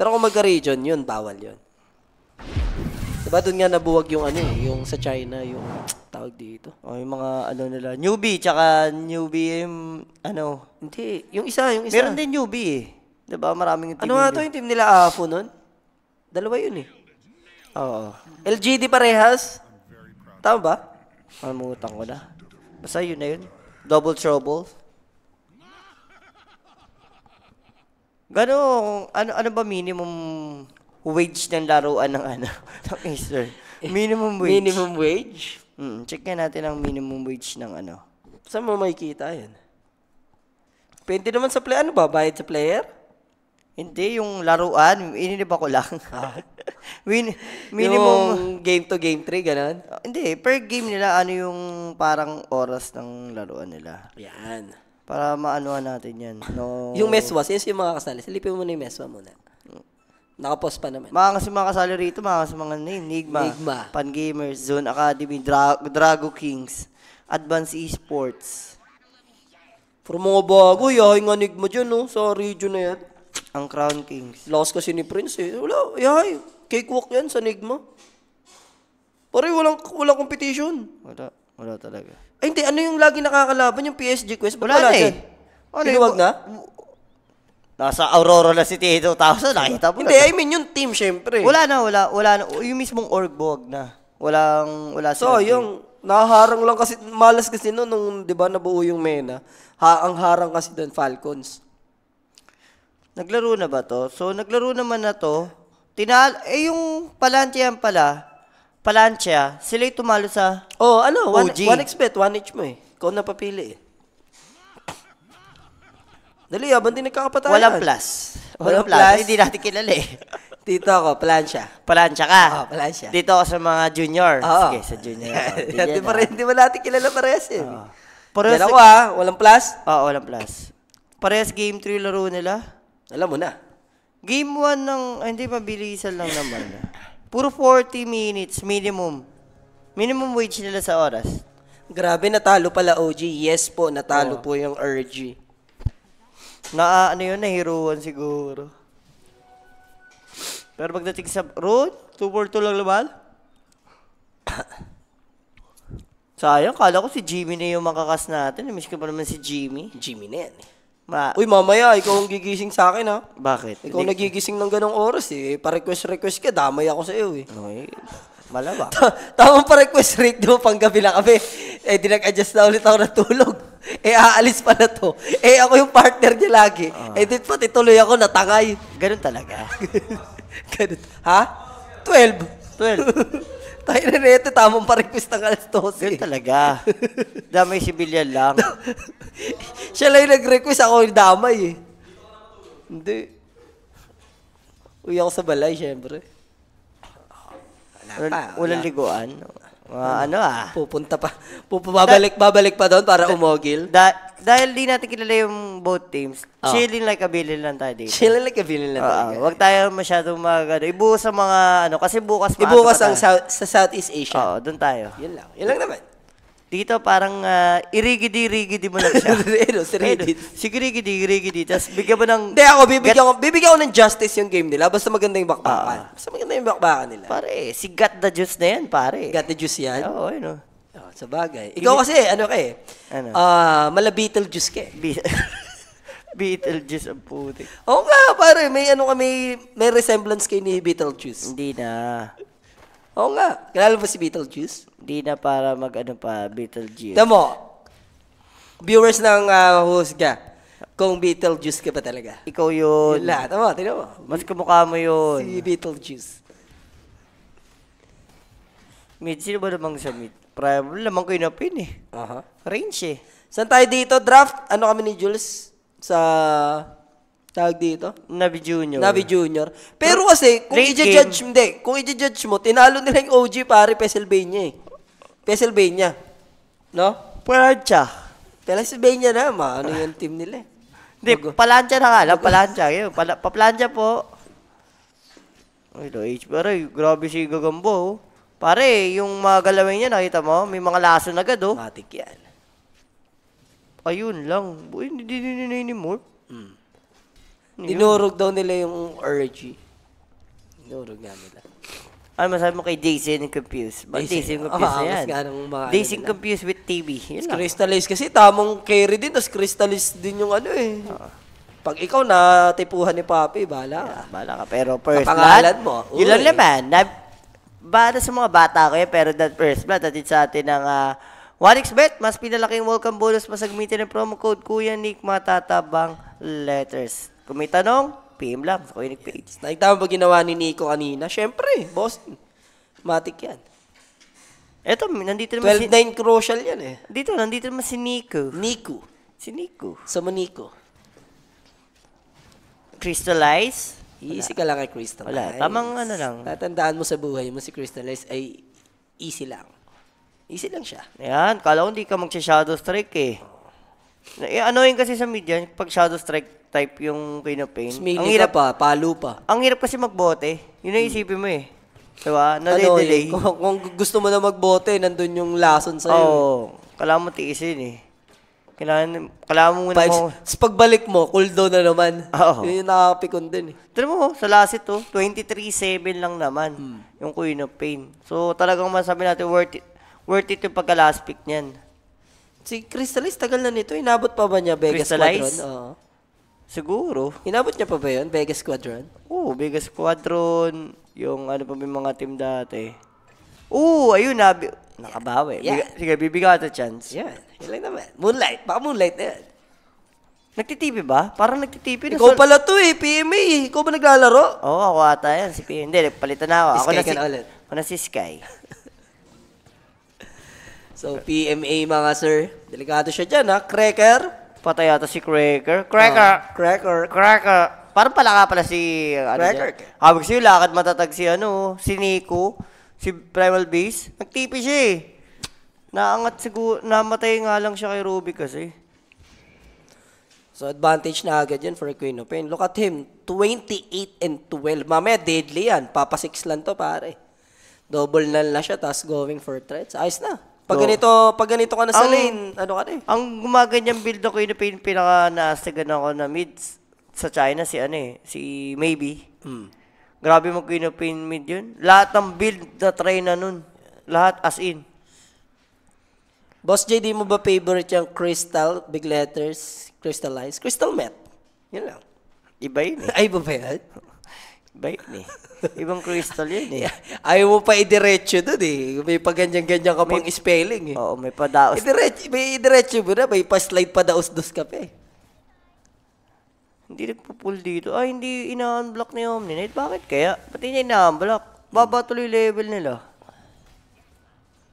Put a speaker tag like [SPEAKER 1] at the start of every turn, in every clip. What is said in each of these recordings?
[SPEAKER 1] Pero kung magka-region yun, bawal yun. Diba doon nga nabuwag yung ano eh, yung sa China, yung tawag dito. O oh, yung mga ano nila, newbie, tsaka newbie, um, ano, hindi, yung isa, yung isa. Meron din newbie eh. Diba, maraming team. Ano nga to yung team nila, AFO nun? Dalawa yun eh. Oo. LGD parehas? Tama ba? Kalimutan ko na. Basta yun na yun. Double trouble. Gano, ano, ano ba minimum wage ng laruan ng ano? okay, sir. Minimum wage. Minimum wage? Mm, check nga natin ang minimum wage ng ano. Saan mo makikita yan? Pwede naman sa player. Ano ba? Bayad sa player? Hindi, yung laruan, ininiba ko lang. Ah. Min- minimum... Yung game to game 3, ganun? Uh, hindi, per game nila, ano yung parang oras ng laruan nila. Yan. Para maanoan natin yan. No. Yung meswa, since yung mga kasali, silipin mo na yung meswa muna. Nakapost pa naman. Mga kasi mga kasali rito, mga kasi mga name, ano Nigma, Pan Gamers, Zone Academy, Dra- Drago Kings, Advanced Esports. For mga bago, yahay nga Nigma dyan, no? Sa region na yan. Ang Crown Kings. Lost kasi ni Prince, eh. Wala, yahay. Cakewalk yan sa Nigma. Pare, walang, walang competition. Wala, wala talaga. Ay, hindi. Ano yung lagi nakakalaban? Yung PSG quest? Ba't wala, wala eh. Wala ano Pinuwag na? Nasa Aurora na si Tito 2000, nakita mo. Hindi, I mean yung team syempre. Wala na, wala, wala na. Yung mismong org buwag na. Walang, wala So, yung naharang lang kasi, malas kasi no, nung, di ba, nabuo yung Mena. Ha, ang harang kasi doon, Falcons. Naglaro na ba to? So, naglaro naman na to. Tinal, eh yung Palantian pala, Palancia, sila yung tumalo sa Oh, ano, one, OG. one expect, one each mo eh. Ikaw na papili eh. Dali, abang din nagkakapatayan. Walang plus. Walang, Walang plus. plus. Hindi natin kilala eh. Dito ako, Palancia. Palancia ka. Oo, oh, Palancia. Dito ako sa mga junior. Oo. Sige, sa junior. ako. Hindi Hindi pa rin, hindi mo natin kilala parehas eh. Pero
[SPEAKER 2] Parehas Dalawa, ah.
[SPEAKER 1] walang plus. Oo, walang plus. Parehas game 3 laro nila. Alam mo na. Game 1 ng, ay, hindi pa bilisan lang naman. Puro 40 minutes minimum. Minimum wage nila sa oras. Grabe, natalo pala OG. Yes po, natalo Oo. Oh. po yung RG. Na ano yun, nahiruan siguro. Pero pagdating sa road, 2 for 2 lang laban. Sayang, kala ko si Jimmy na yung makakas natin. Namiss ko pa naman si Jimmy. Jimmy na yan eh. Ba- Uy, mamaya, ikaw ang gigising sa akin, ha? Bakit? Ikaw Hindi- nagigising ng ganong oras, eh. Pa-request-request ka, damay ako sa iyo, eh. Okay. Malaba. Ta- Tamang pa-request rate nyo, panggabi na kami. Eh, di nag-adjust na ulit ako natulog. Eh, aalis pala to. Eh, ako yung partner niya lagi. Ah. Eh, di pati tuloy ako natangay. Ganun talaga. Ganun. Ha? 12. 12. Tayo na nito, tamang paripis ng alas 12. Yun talaga. Damay civilian lang. Siya lang yung nag-request, ako yung damay eh. Hindi. Uwi ako sa balay, syempre. Wala pa. Walang, walang liguan. Mga ano? ano ah. Pupunta pa. Pupabalik, babalik pa doon para umogil. Da, dahil di natin kilala yung both teams, oh. chilling like a villain lang tayo dito. Chilling like a villain lang ah, talaga. Uh, wag tayo masyadong mag, ano, ibuhos ang mga, ano, kasi bukas Ibuhos ang south, sa Southeast Asia. Oo, doon tayo. Yun lang. Yun lang naman. Dito parang uh, ah, irigidi-rigidi mo lang siya. Pero ano, ano, si Rigid. Ano, si Rigidi, Rigidi. Tapos bigyan mo ng... Hindi ako, bibigyan, ko, bibigyan ko ng justice yung game nila. Basta maganda yung bakbakan. Uh, Basta maganda yung bakbakan nila. Pare, si Got the Juice na yan, pare. Got the Juice yan? Oo, oh, yun know. Sa bagay. Ikaw kasi, ano ka eh, Ano? ah, mala Beetlejuice ka eh. Be- Beetlejuice ang putik. Oo nga, pare, may ano kami, may resemblance kay ni Beetlejuice. Hindi na. Oo nga, kilala mo si Beetlejuice? Hindi na para mag ano pa, Beetlejuice. Tama mo, viewers ng ah, Husga, kung Beetlejuice ka ba talaga? Ikaw yun. Yun lahat. Tama, tinan mo. Mas kamukha mo yun. Si Beetlejuice. Mid, sino ba namang sa mid? Prime, laman ko yung pin eh. Aha. Range eh. Saan tayo dito? Draft? Ano kami ni Jules? Sa... Tawag dito? Navi Junior. Navi Junior. Pero kasi, kung i-judge, game. hindi, kung i-judge mo, tinalo nila yung OG pare, Pennsylvania eh. Pennsylvania. No? Plancha. Pennsylvania na, ma. Ano yung team nila eh. Hindi, palancha na nga lang, palancha. Yun, pala, paplanja po. Ay, no, H. Pero, grabe si Gagambo. Oh. Pare, yung mga galawin niya, nakita mo, may mga laso na agad, oh. Matik yan. Ayun lang. Uy, hindi din na anymore. Mm. Dinurog ano daw nila yung orgy. Dinurog nga nila. Ano masabi mo kay Jason Confused? Ba't Jason ah, Confused na yan? Ano Jason Confused with TV. Yun Crystallize kasi tamang carry din, tapos crystallize din yung ano eh. Oo. Ah. Pag ikaw na tipuhan ni Papi, bala ka. Yeah, bala ka. Pero first Kapangalan mo. yun lang naman para sa mga bata ko eh, pero that first blood, atid sa atin ng uh, ah, 1xbet, mas pinalaking welcome bonus pa sa gamitin ng promo code Kuya Nick Matatabang Letters. Kung may tanong, PM lang sa Kuya Nick page. Nakita mo ba ginawa ni Nico kanina? Siyempre, boss. Matik yan. Eto, nandito naman 12-9 crucial yan eh. Dito, nandito naman si Nico. Nico. Si Nico. Sa Monico. Crystallize. Easy ka lang kay Crystal Wala. Tamang ano lang. Tatandaan mo sa buhay mo si Crystal Eyes ay easy lang. Easy lang siya. Ayan. Kala ko hindi ka mag-shadow strike eh. Eh, yung kasi sa media, pag shadow strike type yung kind of pain. Smiley ang hirap, pa, palo pa. Ang hirap kasi magbote. Yun ang hmm. isipin mo eh. Diba? Nade-delay. Ano, kung, kung gusto mo na magbote, nandun yung lason sa'yo. Oo. Oh, kala mo tiisin eh. Kailangan, kailangan mo muna Pag, Sa pagbalik mo, cool down na naman. Oo. Yun yung nakakapikon din eh. Tira mo, sa last to, 23-7 lang naman hmm. yung Queen of Pain. So talagang masabi natin worth it, worth it yung pagka last pick niyan. Si Crystallize, tagal na nito. Inabot pa ba niya Vegas Squadron? Oo. Siguro. Inabot niya pa ba yun, Vegas Squadron? Oo, Vegas Squadron. Yung ano pa may mga team dati. Oo, ayun, nabi, Nakabawi. Yeah. Biga, sige, bibigyan ka ito chance. Yan. Yan lang naman. Moonlight. Baka moonlight na yan. Nagtitipi ba? Parang nagtitipi. Ikaw pala to eh, PMA eh. Ikaw ba naglalaro? Oo, ako ata yan. Si PMA. Hindi, palitan na ako. Sky ako na si, ulit. Ako na si Sky. so, PMA mga sir. Delikado siya dyan ha. Cracker. Patay ata si Cracker. Cracker. Uh, cracker. Cracker. Parang pala ka pala si... Ano cracker. Habag siya, lakad matatag si ano, si Nico si Primal Base, nagtipi siya eh. Naangat siguro, namatay nga lang siya kay Ruby kasi. So advantage na agad yan for Queen of Pain. Look at him, 28 and 12. Mamaya deadly yan, papa 6 lang to pare. Double null na siya, tapos going for threats. Ayos na. Pag oh. ganito, pag ganito ka na sa ang, lane, ano ka na eh. Ang gumaganyang build ako yun, pinaka naasagan ako na mids sa China, si ano eh, si Maybe. Mm. Grabe mo kinapain mid yun. Lahat ng build na try na nun. Lahat as in. Boss JD, mo ba favorite yung Crystal, big letters, crystallized? Crystal meth. Yun lang. Iba yun eh. Ay, iba ba yan? Iba yun eh. Ibang crystal yun eh. Ayaw mo pa idiretso doon eh. May pa ganyan-ganyan ka may, spelling eh. Oo, may padaos. Idiretso, may idiretso mo na, may pa-slide padaos-dos ka pa eh. Hindi nagpo-pull dito. Ay, hindi ina-unblock ni Omni Knight. Bakit kaya? Pati niya ina-unblock. Baba tuloy level nila.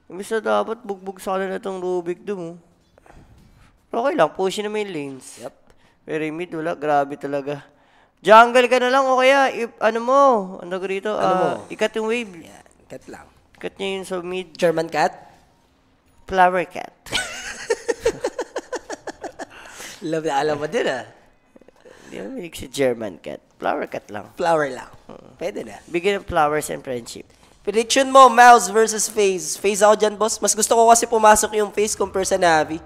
[SPEAKER 1] Imbis na dapat bugbog sa kanila itong Rubik Doom. Oh. Pero okay lang, pushin na may lanes. Yep. Pero yung mid, wala. Grabe talaga. Jungle ka na lang o kaya, if, ano mo, ano ko rito, ano uh, ikat yung wave. Yan, ikat lang. Ikat niya yun sa mid. German cat? Flower cat. Love na alam mo din ah. Hindi naman si German cat. Flower cat lang. Flower lang. Hmm. Pwede na. Bigyan ng flowers and friendship. Prediction mo, Miles versus Face. Face ako dyan, boss. Mas gusto ko kasi pumasok yung Face compare sa Navi.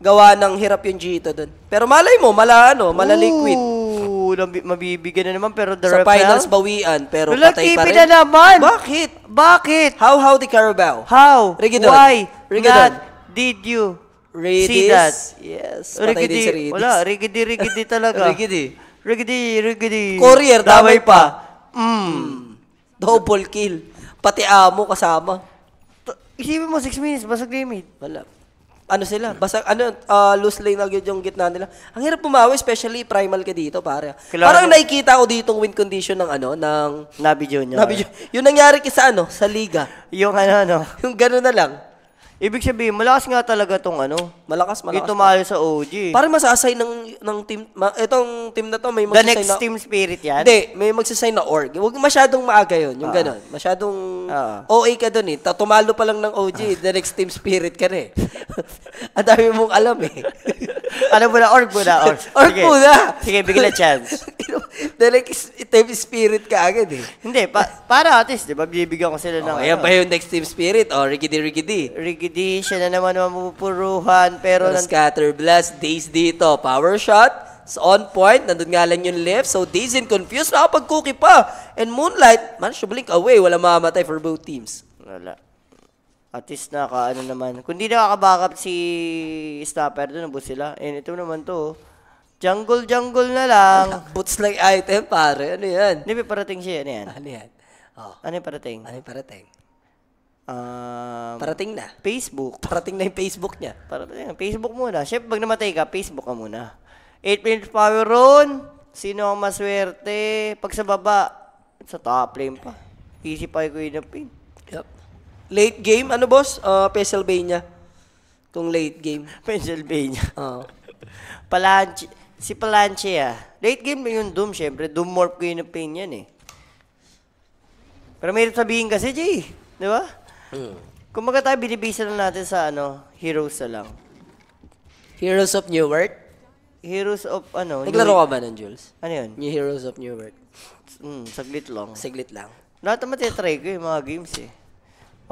[SPEAKER 1] Gawa ng hirap yung Gito doon. Pero malay mo, mala ano, mala liquid. Ooh, nabi- mabibigyan na naman pero the Sa Rappel? finals, bawian, pero Wala, patay pa rin. na naman! Bakit? Bakit? How how the Carabao? How? Rigidon. Why? Rigidon. Not did you Ridis. See that? Yes. Patay rigidi, din si Ridis. Wala, rigidi, rigidi talaga. rigidi. Rigidi, rigidi. Courier, damay pa. Mm. mm. Double kill. Pati amo kasama. T- Isipin mo, 6 minutes, basag limit. Wala. Ano sila? Basta ano, uh, loose lane na yung gitna nila. Ang hirap pumawi, especially primal ka dito, pare. Kailangan Parang nakikita ko dito yung win condition ng ano, ng... Nabi Junior. Nabi, Ju- yung nangyari kay ano, sa liga. Yung ano, ano. Yung gano'n na lang. Ibig sabihin, malakas nga talaga tong ano. Malakas, malakas. Yung tumalo sa OG. Parang masasay ng, ng team. Ma, itong team na to, may na... The next team spirit yan? Hindi, may magsasign na org. Huwag masyadong maaga yun. Yung uh, ganun. Masyadong uh, ah. OA ka dun eh. Tumalo pa lang ng OG. Uh, ah. the next team spirit ka na eh. Ang dami mong alam eh. ano mo na? Org mo na. Org, org Sige. mo na. Sige, bigyan na chance. the next team spirit ka agad eh. Hindi, pa, para at least, di ba? Bibigyan ko sila oh, ng... Oh, ano. ba yung next team spirit? O, oh, rigidi-rigidi. Rigidi. Gidi, siya na naman mamupuruhan. Pero... Pero scatter blast, Days dito. Power shot, it's on point. Nandun nga lang yung left. So Days in confused, nakapag-cookie pa. And Moonlight, man, siya blink away. Wala mamamatay for both teams. Wala. At least naka, ano naman. Kung di nakaka-backup si Stopper, doon nabot sila. And eh, ito naman to, oh. jungle, jungle na lang. Boots like item, pare. Ano yan? Hindi, may parating siya. Ano yan? Ano yan? Oh. Ano yung parating? Ano yung parating? Um, parating na. Facebook. Parating na yung Facebook niya. Parating na. Facebook muna. Siyempre, pag namatay ka, Facebook ka muna. 8 minutes power run. Sino ang maswerte? Pag sa baba, sa top lane pa. Easy pa ko yun pin. Yep. Late game, ano boss? Uh, Pennsylvania. Itong late game. Pennsylvania. Oo. Uh. Palanche. Si Palanche ah. Late game yung Doom, syempre. Doom morph ko yun yan eh. Pero may sabihin kasi, Jay. Di ba? Mm. Kumbaga tayo, binibisa lang natin sa ano, heroes na lang. Heroes of New Work? Heroes of ano? Naglaro ka ba nun, Jules? Ano yun? New Heroes of New Work. Mm, saglit lang. Saglit lang. Lahat naman tinatry ko yung mga games eh.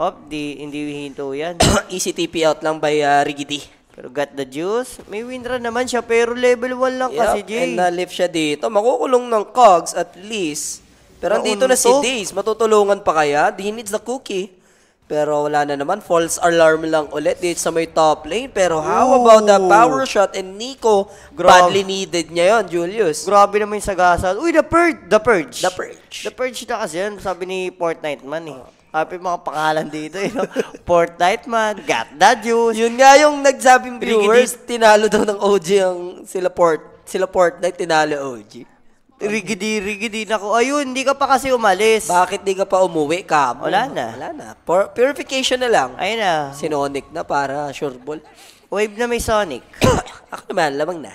[SPEAKER 1] Hop, di, hindi hinto yan. Easy TP out lang by uh, Rigidi. Pero got the juice. May win run naman siya, pero level 1 lang yep, kasi, Jay. And na-lift siya dito. Makukulong ng cogs at least. Pero andito na si Days. Matutulungan pa kaya? He needs the cookie. Pero wala na naman. False alarm lang ulit dito sa may top lane. Pero how Ooh. about the power shot? And Nico, Grab. badly needed niya yon Julius. Grabe naman yung sagasal. Uy, the purge! The purge! The purge. The purge na kasi yan. Sabi ni Fortnite man eh. Happy mga pangalan dito. You eh, know? Fortnite man, got the juice. Yun nga yung nagsabing viewers, tinalo daw ng OG ang sila Port. Sila Fortnite, tinalo OG. Rigidi, rigidi. Naku, ayun, hindi ka pa kasi umalis. Bakit di ka pa umuwi, ka? Wala na. Wala na. Pur- purification na lang. Ayun na. Sinonic na para sure ball. Wave na may Sonic. Ako naman, lamang na.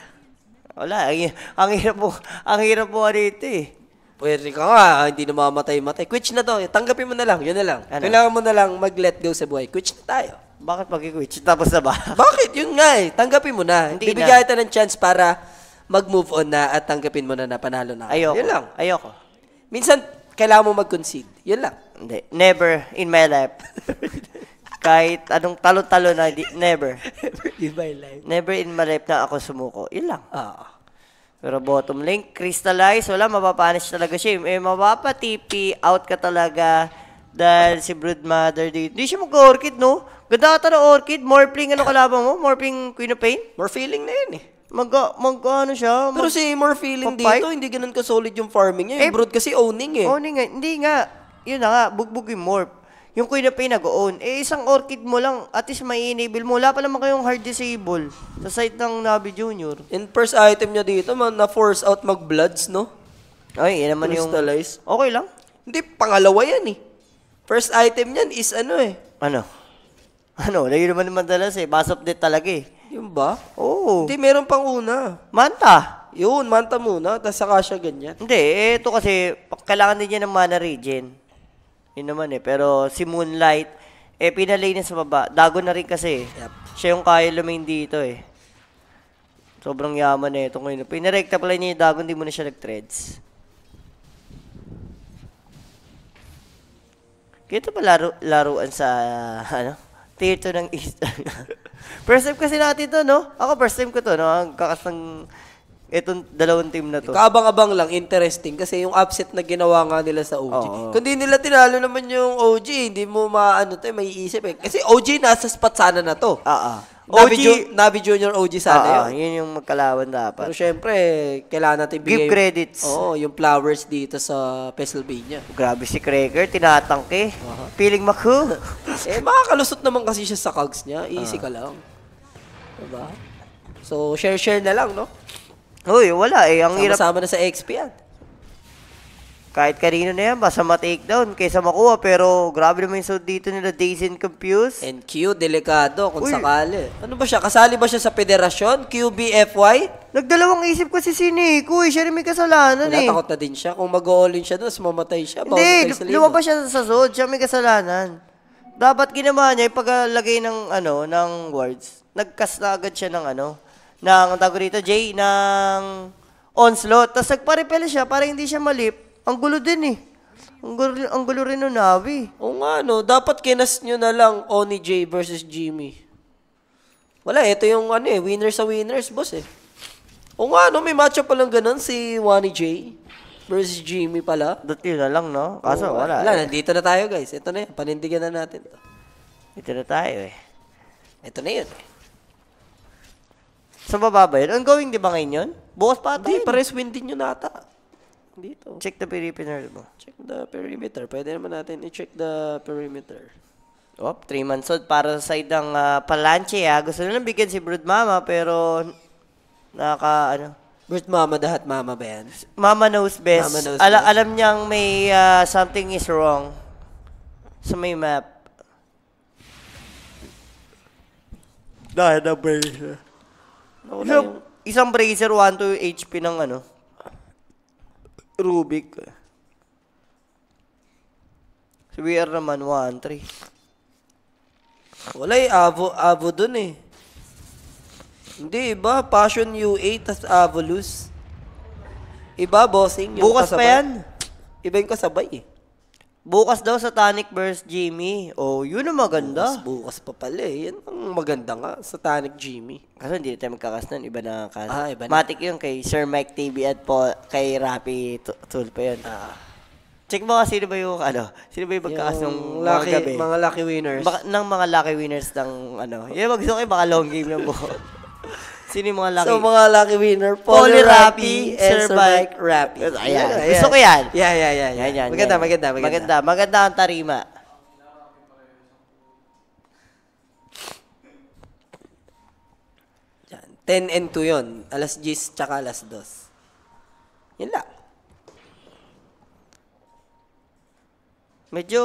[SPEAKER 1] Wala, ang, ang hirap po, ang hirap po rito eh. Pwede ka nga, hindi na mamatay-matay. Quitch na to, tanggapin mo na lang, yun na lang. Ano? Kailangan mo na lang mag-let go sa buhay. Quitch na tayo. Bakit mag quitch Tapos na ba? Bakit? Yun nga eh, tanggapin mo na. Hindi Bibigyan na. ng chance para mag-move on na at tanggapin mo na na panalo na. Ayoko. Yun lang. Ayoko. Minsan, kailangan mo mag-concede. Yun lang. Hindi. Never in my life. Kahit anong talo-talo na, di, never. never in my life. Never in my life na ako sumuko. Yun lang. Oo. Pero bottom link, crystallize, wala, mapapanis talaga siya. Eh, eh, mapapatipi, out ka talaga. Dahil si Broodmother dito. Hindi siya mag-orchid, no? Ganda ka na orchid. Morphling, ano kalaban mo? Morphling Queen of Pain? More feeling na yun eh. Mag, mag ano siya? Mag, Pero si more feeling papay? dito, hindi ganun ka solid yung farming niya. Yung eh, brood kasi owning eh. Owning nga. Hindi nga. Yun na nga, bugbog yung morph. Yung kuya na pinag-own. Eh, isang orchid mo lang, at least may enable mo. Wala pa naman kayong hard disable sa site ng Navi Junior. And first item niya dito, man, na-force out mag-bloods, no? Ay, yan naman yung... Okay lang. Hindi, pangalawa yan eh. First item niyan is ano eh. Ano? Ano, lagi naman madalas eh. Mass of talaga eh. Yun ba? Oo. Hindi, meron pang una. Manta. Yun, manta muna. Tapos saka siya ganyan. Hindi, eh, ito kasi, kailangan din niya ng mana regen. Yun naman eh. Pero si Moonlight, eh, pinalay na sa baba. Dago na rin kasi eh. Yep. Siya yung kaya lumain dito eh. Sobrang yaman na eh, ito ngayon. Pinarekta pala niya yung dago, hindi mo na siya nag treads Kito pa laro, laruan sa, ano, theater ng Easter. first time kasi natin to, no? Ako, first time ko to, no? Ang kakas ng itong dalawang team na to. kabang abang lang, interesting. Kasi yung upset na ginawa nga nila sa OG. Oo. Kung di nila tinalo naman yung OG, eh. hindi mo maano to, eh. may iisip eh. Kasi OG nasa spot sana na to. Oo. Ah, ah. OG, Nabi, Ju- Nabi Junior OG sana ah, ah, yun. yun yung magkalaban dapat. Pero syempre, kailangan natin bigay... Give credits. Oo, yung flowers dito sa Pennsylvania. Grabe si Kreger, tinatangke. Feeling maku. eh, makakalusot naman kasi siya sa cogs niya. Easy ah. ka lang. Diba? So, share-share na lang, no? Uy, wala eh. Ang hirap. Sama-sama na sa XP yan. Kahit kanino na yan, basta ma-takedown kaysa makuha. Pero grabe naman yung dito nila, Days and Confused. And Q, delikado kung Uy. sakali. Ano ba siya? Kasali ba siya sa federasyon? QBFY? Nagdalawang isip ko si Nico eh. Siya rin may kasalanan Wala, eh. takot na din siya. Kung mag in siya doon, mamatay siya. Hindi, lumabas siya sa sod. Siya may kasalanan. Dapat ginawa niya yung paglagay ng, ano, ng words. Nagkas na agad siya ng, ano, ng, ang dito, Jay, ng onslaught. Tapos nagparepel siya para hindi siya malip ang gulo din eh. Ang gulo, ang gulo rin ng Nawi. Oo nga, no. Dapat kinas nyo na lang Oni J versus Jimmy. Wala, ito yung ano eh, winner sa winners, boss eh. O nga, no. May matchup palang ganun si Wani J versus Jimmy pala. Dati na lang, no? Kaso Oo, wala. Wala, eh. nandito na tayo, guys. Ito na yan. Panindigan na natin to. Dito na tayo eh. Ito na yun eh. Sa baba ba yun? Ongoing di ba ngayon yun? Bukas pa ata Hindi, eh. pares win din yun ata dito. Check the perimeter mo. Check the perimeter. Pwede naman natin i-check the perimeter. Op, 3 months old para sa side ng uh, ah, Palanche ha. Ah. Gusto nilang bigyan si Brood Mama pero naka ano. Brood Mama dahat Mama ba yan? Mama knows best. Mama knows Ala- best. Alam niyang may uh, something is wrong sa may map. Dahil na bracer. Isang, isang bracer, 1 to HP ng ano. Rubik. Si VR naman, 1-3. Wala eh, Avo, Avo dun eh. Hindi, iba. Passion U8 tas Avolus. Iba, bossing. Bukas pa yan. Iba yung kasabay eh. Bukas daw sa Satanic Burst Jimmy. Oh, yun ang maganda. Bukas, bukas pa pala eh. Yan ang maganda nga, Satanic Jimmy. Kasi hindi tayo magkakas nun. Iba na kakas. Ah, iba na. Matik yun kay Sir Mike TV at po, kay Tool pa yun. Ah. Check mo kasi sino ba yung ano, sino ba yung magkakas ng lucky, mga, gabi? mga lucky winners. Baka, ng mga lucky winners ng ano. Yan, mag gusto kayo, baka long game lang po. Sino yung mga lucky? So, mga lucky winner, Polly Rappi and Sir Mike Rappi. Ayan. ayan. Gusto ko yan. Yeah, yeah, yeah. yeah. Yan, yan, maganda, yan. maganda, maganda. Maganda, maganda ang tarima. Yan. 10 and 2 yon Alas 10 tsaka alas 2. Yan lang. Medyo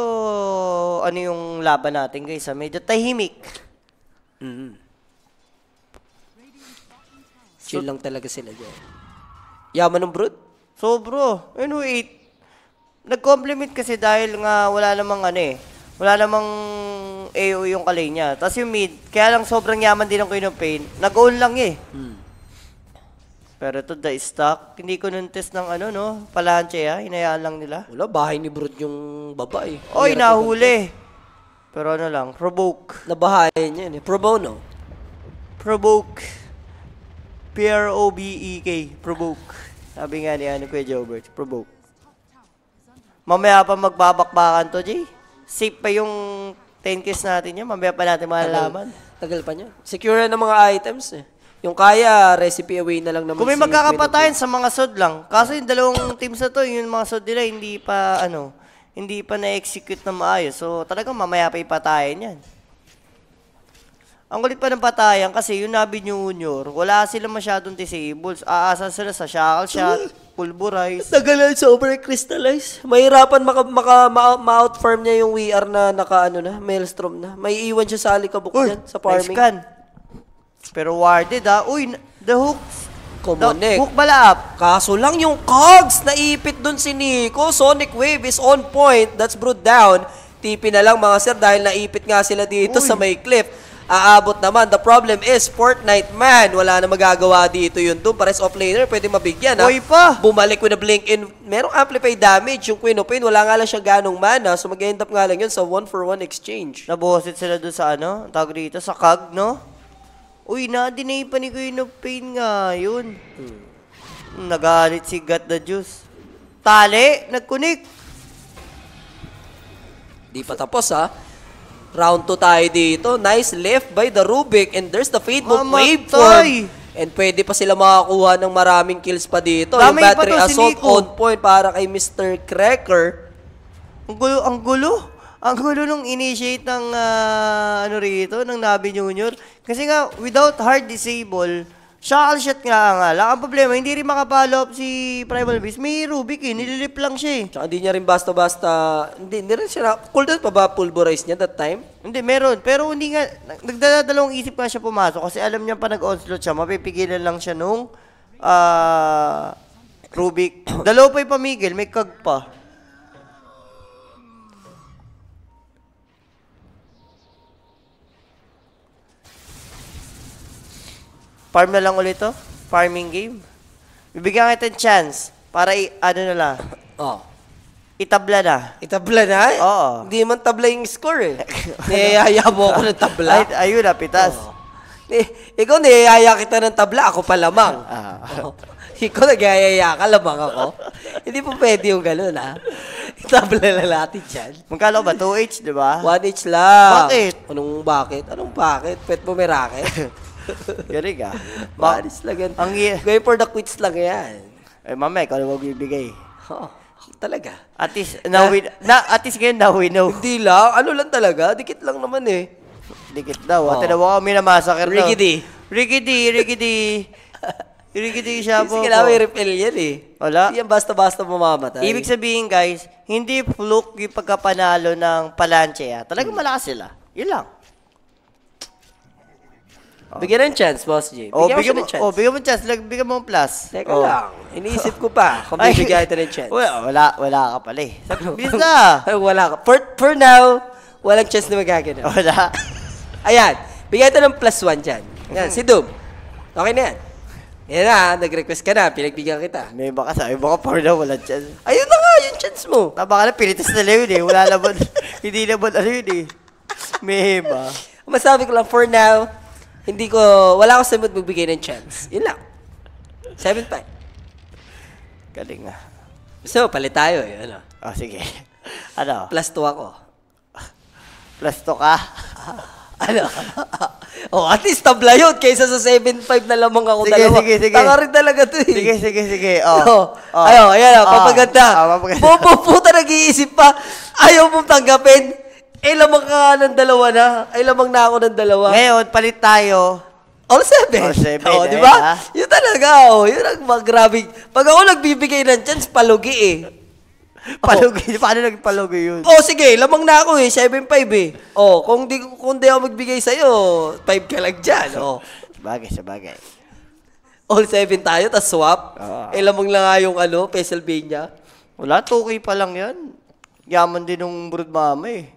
[SPEAKER 1] ano yung laban natin guys, ah? medyo tahimik. Mm. -hmm. Chill lang talaga sila dyan. Yaman ng brood? So bro, ano anyway, Nag-compliment kasi dahil nga wala namang ano eh. Wala namang AO yung kalay niya. Tapos yung mid, kaya lang sobrang yaman din ng Queen of Pain. Nag-own lang eh. Hmm. Pero to the stock. Hindi ko nun test ng ano, no? Palanche, ha? Ah. Hinayaan lang nila. Wala, bahay ni Brut yung babae. Eh. Oy, nahuli. Pero ano lang, provoke. Nabahayan niya, eh. Pro bono. Provoke. P-R-O-B-E-K, provoke. Sabi nga ni ano Kuya Jobert, provoke. Mamaya pa magbabakbakan to, Jay. Safe pa yung 10 kills natin yan. Mamaya pa natin malalaman. Tagal, tagal pa niya. Secure ng mga items eh. Yung kaya, recipe away na lang naman. Kung may magkakapatayan sa mga sod lang. Kaso yung dalawang teams na to, yung mga sod nila, hindi pa, ano, hindi pa na-execute na maayos. So, talaga mamaya pa ipatayan yan. Ang kulit pa ng patayan kasi yung Nabi Junior, wala sila masyadong disables. Aasa sila sa shackle shot, pulverize. Tagalan sa over-crystallize. Mahirapan maka, maka, ma, ma-outfarm niya yung VR na naka ano na, maelstrom na. May iwan siya sa alikabok Uy, sa farming. Nice can. Pero warded ha. Ah. Uy, the hooks. Kumonek. Hook bala up. Kaso lang yung cogs ipit dun si Nico. Sonic Wave is on point. That's brought down. Tipi na lang mga sir dahil naipit nga sila dito Uy. sa may cliff aabot naman. The problem is, Fortnite man, wala na magagawa dito yung doon. Pares off laner, pwede mabigyan. Ha? Uy pa! Bumalik with a blink in. Merong amplify damage yung Queen of Pain. Wala nga lang siya ganong mana. So mag-end up nga lang yun sa 1 for 1 exchange. Nabuhosit sila doon sa ano? Ang tawag dito, sa kag, no? Uy, na-deny pa ni Queen of Pain nga yun. Hmm. Nagalit si God the Juice. Tali, nag-connect. Di pa tapos ha. Round 2 tayo dito. Nice left by the Rubik. And there's the Facebook move waveform. And pwede pa sila makakuha ng maraming kills pa dito. Dami yung battery assault si on point para kay Mr. Cracker. Ang gulo, ang gulo. Ang gulo nung initiate ng uh, ano rito, ng Nabi Junior. Kasi nga, without hard disable, Shackle shot nga nga lang. Ang problema, hindi rin makapollow si Primal Beast. May Rubik eh. Nililip lang siya eh. Tsaka hindi niya rin basta-basta... Hindi, hindi rin siya... Cooldown pa ba pulverize niya that time? Hindi, meron. Pero hindi nga... Nagdadalawang isip nga siya pumasok kasi alam niya pa nag-onslaught siya. Mapipigilan lang siya nung... Uh, Rubik. Dalawa pa yung pamigil. May kag pa. Farm na lang ulit to. Farming game. Bibigyan kita ng chance para i ano na lang. Oh. Itabla na. Itabla na? Oo. Hindi man tabla yung score eh. Ano? niyayaya mo ako ng tabla. Ay, ayun, napitas. Oo. Ni, ikaw, niyayaya kita ng tabla. Ako pa lamang. Ah. Oo. Ikaw, nagayaya ka lamang ako. Hindi po pwede yung ganun, ha? Itabla na natin dyan. Magkano ba? 2H, di ba? 1H lang. Bakit? Anong bakit? Anong bakit? Pet mo may racket? Galing ah. Maalis lang yan. Ang, going for the quits lang yan. Eh, mama, ikaw na magbibigay. Oh, talaga. At least, now we, na, at least ngayon, now we know. Hindi lang. Ano lang talaga. Dikit lang naman eh. Dikit daw. Oh. At tinawa kami na massacre daw. Rigidi. Rigidi, rigidi. Irigiti siya po. Kasi kailangan may repel yan eh. Wala. Hindi yan basta-basta mamamatay. Ibig sabihin guys, hindi fluke yung pagkapanalo ng Palanchea. Talaga hmm. malakas sila. Yun lang. Oh. Bigyan ng chance, Boss J. Bigyan oh, bigyan mo, ng chance. Oh, bigyan mo ng chance. Like, bigyan mo ng plus. Teka oh. lang. Iniisip ko pa kung bigyan ito ng chance. Wala, wala, wala ka pala eh. Bilis na. wala ka. For, for now, walang chance na magagano. Wala. Ayan. Bigyan ito ng plus one dyan. Yan, si Doom. Okay na yan. Yan na, nag-request ka na, pinagbigyan kita. May baka sa sabi, baka for now, walang chance. Ayun na nga, yung chance mo. Baka na, pinitas na lang yun eh. Wala naman, hindi naman ano yun eh. Mehema. Masabi ko lang, for now, hindi ko, wala akong sabot magbigay ng chance. Yun lang. 7-5. Galing nga. So, palit tayo eh. Ano? Oh, sige. Ano? Plus 2 ako. Plus 2 ka? ano? oh, at least tabla yun kaysa sa 7-5 na lamang ako sige, dalawa. Sige, sige, Tanga rin talaga to eh. Sige, sige, sige. Oh, oh. oh. Ayaw, ayan, oh, papaganda. Oh, oh papaganda. Puputa nag-iisip pa. Ayaw mong tanggapin. Eh, lamang ka ng dalawa na. Ay, lamang na ako ng dalawa. Ngayon, palit tayo. All seven. All seven. Oo, oh, eh, di ba? Yun talaga, oh. Yun ang magrabing. Pag ako nagbibigay ng chance, palugi eh. palugi? Oh. Paano nagpalugi yun? Oh, sige. Lamang na ako eh. 7-5 eh. Oh, kung di, kung di ako magbigay sa'yo, 5 ka lang dyan. Oh. sabagay, sabagay. All seven tayo, tas swap. Ah. Eh, lamang na nga yung ano, Pennsylvania. Wala, 2K pa lang yan. Yaman din ng brood mama eh.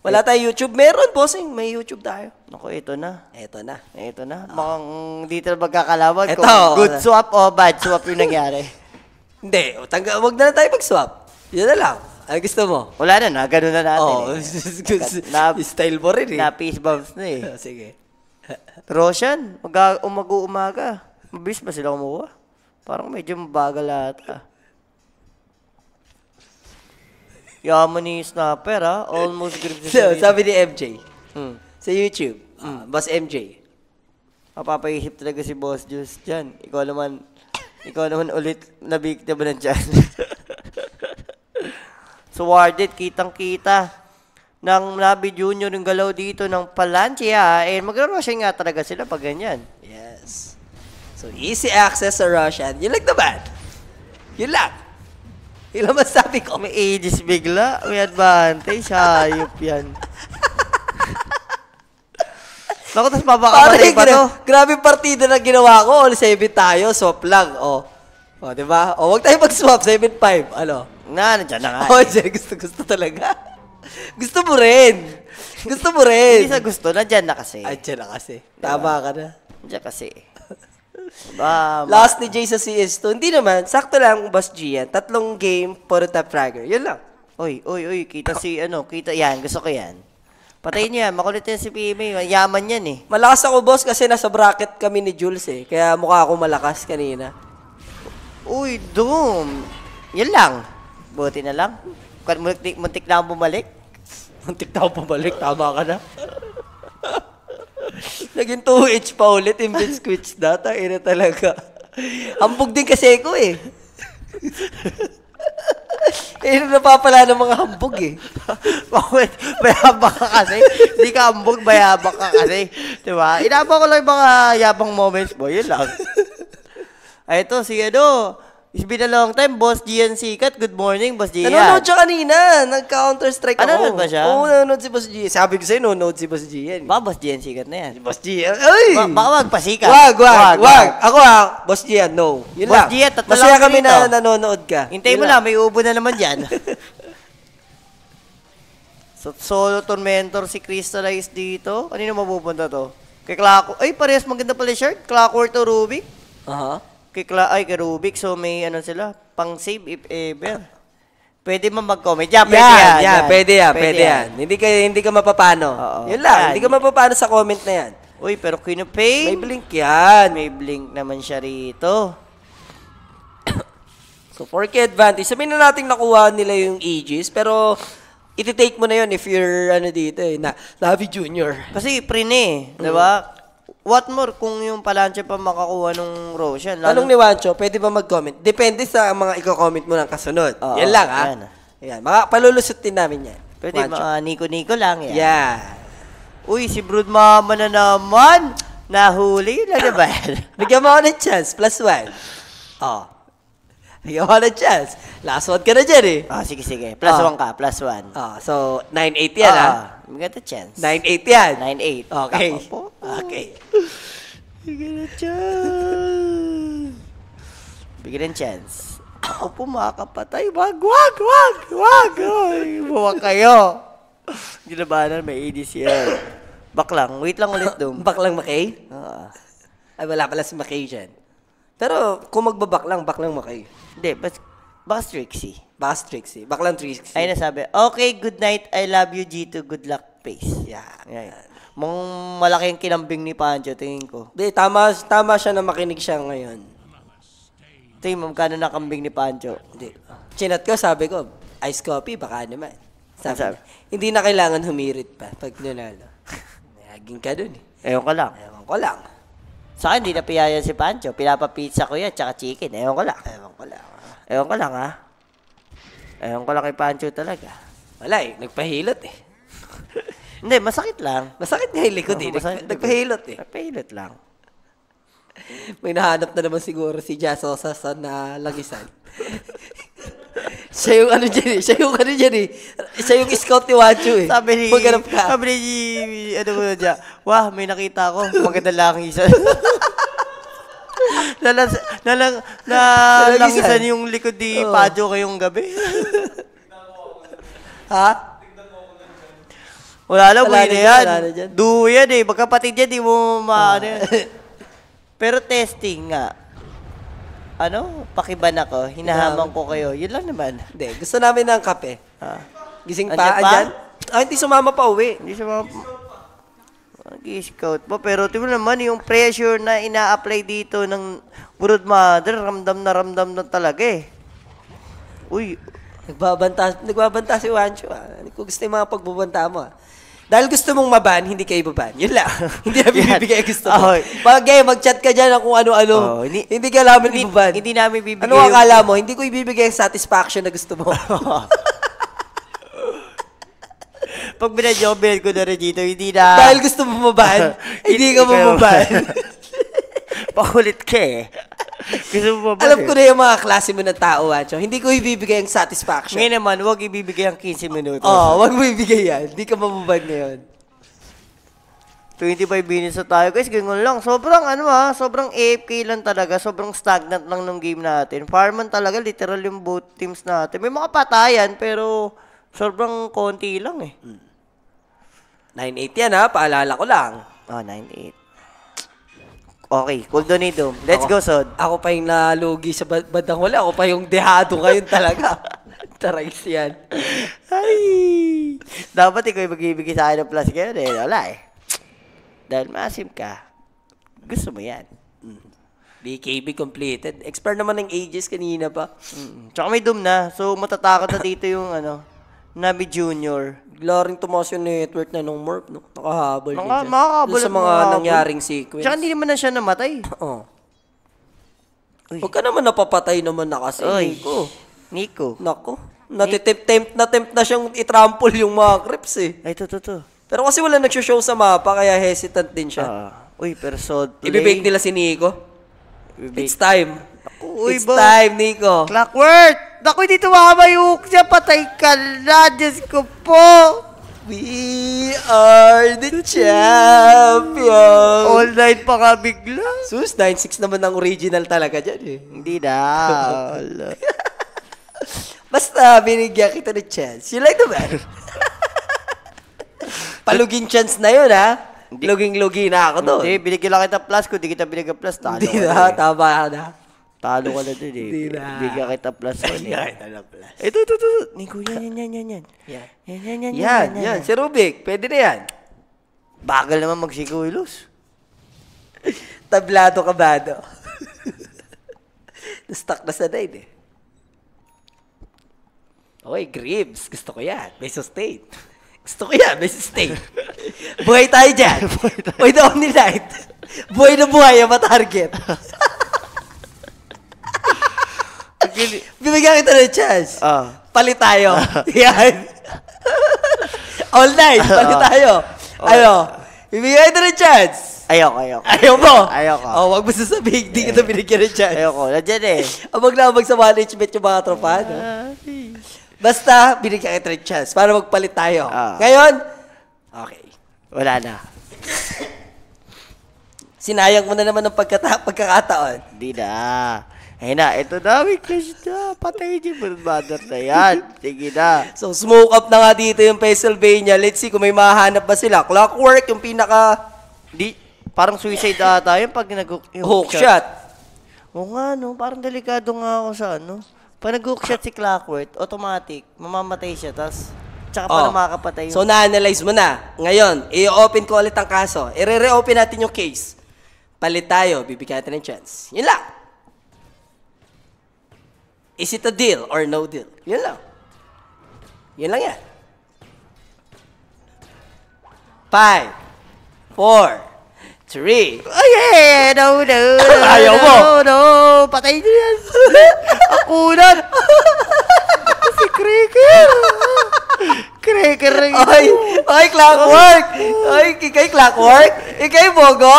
[SPEAKER 1] Wala eh. tayong YouTube? Meron, bossing. May YouTube tayo. Naku, ito na. Ito na. Ito na. Oh. Mukhang di talaga magkakalawan ito, kung good wala. swap o bad swap yung nangyari. Hindi. Tangga, wag na lang tayo mag-swap. Yun na lang. Ano gusto mo? Wala na na. Ganun na natin. Oh, eh. na, style mo rin eh. Na peace bumps na eh. Sige. Roshan, mag umago-umaga. Mabilis ba sila kumuha? Parang medyo mabagal ata. Yaman ni Snapper, ha? Ah. Almost grip siya. So, sabi ni MJ, hmm. sa YouTube, uh, Boss MJ, mapapaisip talaga si Boss Juice dyan. Ikaw naman, ikaw naman ulit na biktima ng dyan. so, worth Kitang-kita ng Nabi Junior ng galaw dito ng Palancia. Eh, magra russian nga talaga sila pag ganyan. Yes. So, easy access sa Russian. You like the bad? You lang. Ilang masabi ko? May ages bigla. May advantage. Hayop yan. Naku, tapos mapakamatay pa to. Grabe partida na ginawa ko. All 7 tayo. Swap lang. O. Oh. O, di ba? O, wag tayo mag-swap. 7-5. Ano? Na, nandiyan na nga. O, dyan. Eh. Gusto, gusto talaga. gusto mo rin. Gusto mo rin. Hindi sa gusto. Nandiyan na kasi. Ay, dyan na kasi. Tama ka na. Nandiyan kasi. Um, Last ni Jay sa CS2. Hindi naman. Sakto lang, Boss G yan. Tatlong game, puro top fragger. Yun lang. Oy, oy, oy. Kita si, ano, kita yan. Gusto ko yan. Patayin niya. Makulit yan si PMA. Yaman yan eh. Malakas ako, boss, kasi nasa bracket kami ni Jules eh. Kaya mukha ako malakas kanina. Uy, Doom. Yan lang. Buti na lang. Muntik, muntik na akong bumalik. Muntik na akong bumalik. Tama ka na. Naging 2H pa ulit, imbits quits data. Ina talaga. Hampog din kasi ako eh. eh, na napapala ng mga hambog eh. Bakit? Mayabang ka kasi. Hindi ka hambog, mayabang ka kasi. Diba? Inabang ko lang yung mga yabang moments mo. Yun lang. Ay, ah, ito, si ano, It's been a long time, Boss Gian Sikat. Good morning, Boss Gian. Nanonood siya kanina. Nag-counter-strike ako. Nanonood ba siya? Oo, nanonood si Boss Gian. Sabi ko sa'yo, nanonood si Boss Gian. Ba, Boss Gian Sikat na yan. Boss Gian. Ay! Ba baka wag pasikat. Wag, wag, wag, wag. Ako ah, Boss Gian, no. Yun Boss lang. Gian, tatlo Masaya kami na nanonood ka. Hintay mo lang, may ubo na naman dyan. so, solo tormentor si Crystallize dito. Kanino mabubunta to? Kay Clockwork. Ay, parehas maganda pala shirt. Clockwork to Rubik. Aha. Uh-huh kikla ay kay Rubik, so may ano sila, pang-save if ever. Pwede mo mag-comment. Yeah, pwede yan. Yeah, yan. Pwede yan, pwede, pwede yan. yan. Hindi ka, hindi ka mapapano. Oo. Yun lang, yan. hindi ka mapapano sa comment na yan. Uy, pero Queen May blink yan. May blink naman siya rito. so, 4K advantage. Sabihin na natin nakuha nila yung Aegis, pero iti-take mo na yon if you're ano dito eh, na Navi Junior. Kasi pre eh, 'di ba? Mm. What more kung yung Palanche pa makakuha nung Roshan? Lalo, Tanong ni Wancho, pwede ba mag-comment? Depende sa mga i-comment mo ng kasunod. Oo, yan lang, ha? Ah. yan. Ah. Yan. palulusot din namin yan. pwede Wancho. mga niko-niko lang yan. Yeah. Uy, si Brood Mama na naman. Nahuli na na ba yan? Bigyan mo ako chance. Plus one. Oh. Bigyan mo ako ng chance. Last one ka na dyan, eh. Ah, sige, sige. Plus Ah. one ka, plus one. Oh, so, 980 yan, ha? Oh. Ah. We got a chance. 9-8 yan. 9-8. Okay. Okay. We got a chance. Bigyan ng chance. Ako po makakapatay. Wag, wag, wag, wag. buwag kayo. Ginabanan, may ADC ADCL. Baklang. Wait lang ulit, Doom. Baklang Makay? Oo. Ay, wala pala si Makay dyan. Pero kung magbabaklang, baklang Makay. Hindi, but, baka Strixie. Bakas Trixie. Baklang Trixie. Ay, nasabi. Okay, good night. I love you, G2. Good luck, Pace. Yeah. Right. Mung malaking kinambing ni Pancho, tingin ko. Di, tama, tama siya na makinig siya ngayon. Tingin mo, magkano na kambing ni Pancho? Di. Chinat ko, sabi ko, ice coffee, baka naman. Ano sabi, sabi? hindi na kailangan humirit pa pag nanalo. Naging ka dun eh. Ewan ko lang. Ewan ko lang. Sa akin, hindi na piyayan si Pancho. Pinapapizza ko yan, tsaka chicken. Ewan ko lang. Ewan ko lang. Ah. Ewan ko lang, ha? Ah. Ewan ko lang kay Pancho talaga. Wala eh, nagpahilot eh. Hindi, masakit lang. Masakit nga yung likod oh, eh. Masakit nagpahilot eh. Nagpahilot lang. May nahanap na naman siguro si Jaso sa na lagisan. siya yung ano dyan eh. Siya yung ano dyan eh. Siya yung scout ni Wancho eh. Sabi ni... Maghanap ka. Sabi ni... Ano ko na dyan. Wah, may nakita ako. Maganda lang isa. Lalas, na, nalangsan yung likod ni oh. Pajo kayong gabi. ha? Wala lang, wala na yan. Duo yan eh. Magkapatid yan, di mo maano ah. yan. Pero testing nga. Ano? Pakiban ako. Hinahamang ko kayo. Yun lang naman. Hindi. Gusto namin ng kape. Ha? Ah. Gising pa? Andyan? Pa? Ah, hindi sumama pa uwi. Hindi sumama pa. Nag-scout po. Pero tingnan naman, yung pressure na ina-apply dito ng brood mother, ramdam na ramdam na talaga eh. Uy. Nagbabanta, nagbabanta si Wancho ah. Hindi ko gusto yung mga pagbabanta mo ah. Dahil gusto mong maban, hindi kayo baban. Yun lang. hindi na bibigay gusto mo. Okay. Pag eh, mag-chat ka dyan kung ano-ano. Oh, hindi, hindi ka namin hindi, ibaban. Hindi namin bibigay. Ano akala mo? Hindi ko ibibigay yung satisfaction na gusto mo. Pag binad niyo, binad ko na rin dito. Hindi na... Dahil gusto mo mabahan, eh, hindi ka mababahan. Pakulit ka eh. Gusto mo ba? Alam eh. ko na yung mga klase mo na tao, Ancho. Ah, hindi ko ibibigay ang satisfaction. Ngayon naman, huwag ibibigay ang 15 minutos. Oo, oh, huwag mo ibigay yan. Hindi ka mababad ngayon. 25 minutes na tayo, guys. Ganyan lang. Sobrang, ano ah, sobrang AFK lang talaga. Sobrang stagnant lang ng game natin. Farman talaga, literal yung both teams natin. May mga patayan, pero sobrang konti lang eh. Mm. 9-8 yan ha, paalala ko lang. Oh, 9-8. Okay, cool donado. Let's ako, go, Sod. Ako pa yung nalugi sa bad bandang wala. Ako pa yung dehado ngayon talaga. Tarays yan. Ay! Dapat ikaw yung magbibigay sa akin ng plus ngayon eh. Wala eh. Dahil masim ka, gusto mo yan. Mm. Mm-hmm. BKB completed. Expert naman ng ages kanina pa. Mm. Tsaka may Doom na. So, matatakot na dito yung ano, Nabi Junior bigla rin tumaas yung network na nung Morph, no? Nakahabol Maka, din siya. Makakabol sa mga makahabol. nangyaring sequence. Tsaka hindi naman na siya namatay. Oo. Huwag ka naman napapatay naman na kasi, Oy. Nico. Nico. Nako. Natitempt na tempt na siyang itrample yung mga creeps eh. Ay, to, to, Pero kasi wala nagsho-show sa mapa, kaya hesitant din siya. Ah. uy, pero so... play. Ibibake nila si Nico. Ibibake. It's time. Uy, It's ba? time, Nico. Clockwork! Naku, dito mahaba yung hook niya. Patay ka na. Diyos ko po. We are the champions! All night pa ka bigla. Sus, 9-6 naman ang original talaga dyan eh. Hindi na. Basta, binigyan kita ng chance. You like the man? Paluging chance na yun, ha? Luging-lugi na ako doon. Hindi, binigyan lang kita plus. Kung di kita binigyan plus, talo. Hindi na, eh. tama na. Talo ka na dun eh. Hindi ka kita plus one eh. Bigyan kita ng plus. Ito, ito, ito. Nico, yan, yan, yan, yan, yan. Yan, yan, yan, yan. Yan, yan. Si Rubik, pwede na yan. Bagal naman magsikulos. Eh, Tablado ka ba, no? na na sa nine eh. Okay, Grims. Gusto ko yan. May sustain. Gusto ko yan. May sustain. buhay tayo dyan. buhay the only night. Buhay na buhay ang target. Pagpili. Bibigyan kita ng chance. Oh. Ah. Palit tayo. Ah. Yan. All night, palit ah. tayo. Ayo. Ano? Bibigyan kita ng chance. Ayoko, ayoko. Ayaw mo? Ayoko. Oh, wag mo sasabihin, hindi kita binigyan ng chance. Ayoko, nandiyan eh. Abag na abag sa management yung mga tropa. No? Basta, binigyan kita ng chance para magpalit tayo. Oh. Ngayon, okay. Wala na. Sinayang mo na naman ng pagkata- pagkakataon. Hindi na. Ayun na, ito na, weakness na. Patay niyo, brother na yan. Sige na. So, smoke up na nga dito yung Pennsylvania. Let's see kung may mahanap ba sila. Clockwork, yung pinaka... Di, parang suicide ata yung pag nag hook, hook shot. shot. Oo nga, no. Parang delikado nga ako sa ano. Pag nag hook shot si Clockwork, automatic, mamamatay siya. Tapos, tsaka oh. pala makakapatay yun. So, na-analyze mo na. Ngayon, i-open ko ulit ang kaso. I-re-open natin yung case. Palit tayo, bibigyan natin ng chance. Yun lang. Is it a deal or no deal? Yun lang. Yun lang yan. 5, 4, 3. Oh yeah! No, no, no, Ayaw no, mo. no, Patay niyo yan. Ang unan. si Cricket. Kere-kere. Ay, oy, clockwork! Oy, ikay clockwork? Ikay bogo?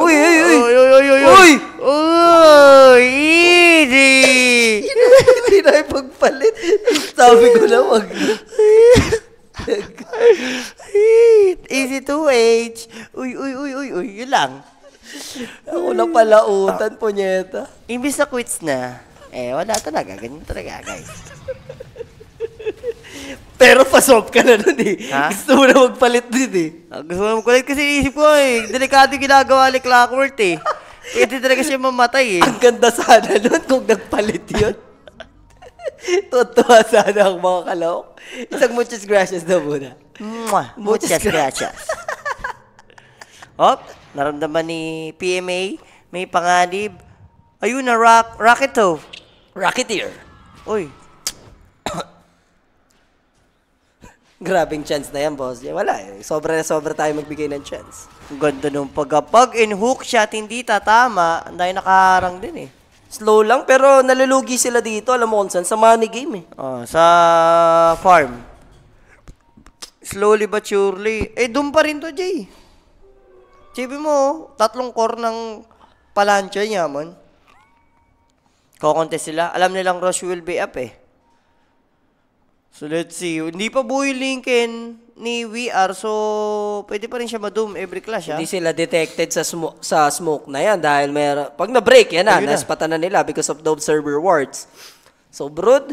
[SPEAKER 1] Uy, uy, uy! Uy, uy, uy! Uy! Uy! Easy! Hindi na yung pagpalit. Sabi ko na wag. Easy to age. Uy, uy, uy, uy, uy. Yun lang. Ako na pala utan, oh, punyeta. Imbis na quits na. Eh, wala talaga. Ganyan talaga, guys. Pero pasok ka na nun eh. Ha? Gusto mo na magpalit din eh. Ah, gusto mo magpalit kasi isip ko eh. Delikado yung ginagawa ni Clockwork eh. Kaya talaga siya mamatay eh. Ang ganda sana nun kung nagpalit yun. Totoo sana ang mga kalaw. Isang muchas gracias na muna. Mwah, muchas, muchas gracias. Hop, naramdaman ni PMA, may panganib. Ayun na, rock, Rocketeer. Rocketeer. Uy, Grabing chance na yan, boss. Wala eh. Sobra na sobra tayo magbigay ng chance. Ang ganda nung pagkapag in-hook shot, hindi tatama. Ang dahil nakaharang din eh. Slow lang, pero nalulugi sila dito. Alam mo kung saan? Sa money game eh. Oh, sa farm. Slowly but surely. Eh, doon pa rin to, Jay. Sabi mo, oh, tatlong core ng palansya niya, man. Kokontest sila. Alam nilang Rush will be up eh. So, let's see. Hindi pa buhay yung Lincoln ni Are. so pwede pa rin siya ma-doom every clash, ha? Hindi sila detected sa, sm sa smoke na yan dahil mer pag na-break, yan na, Ayun na. na nila because of the observer wards. So, Brood,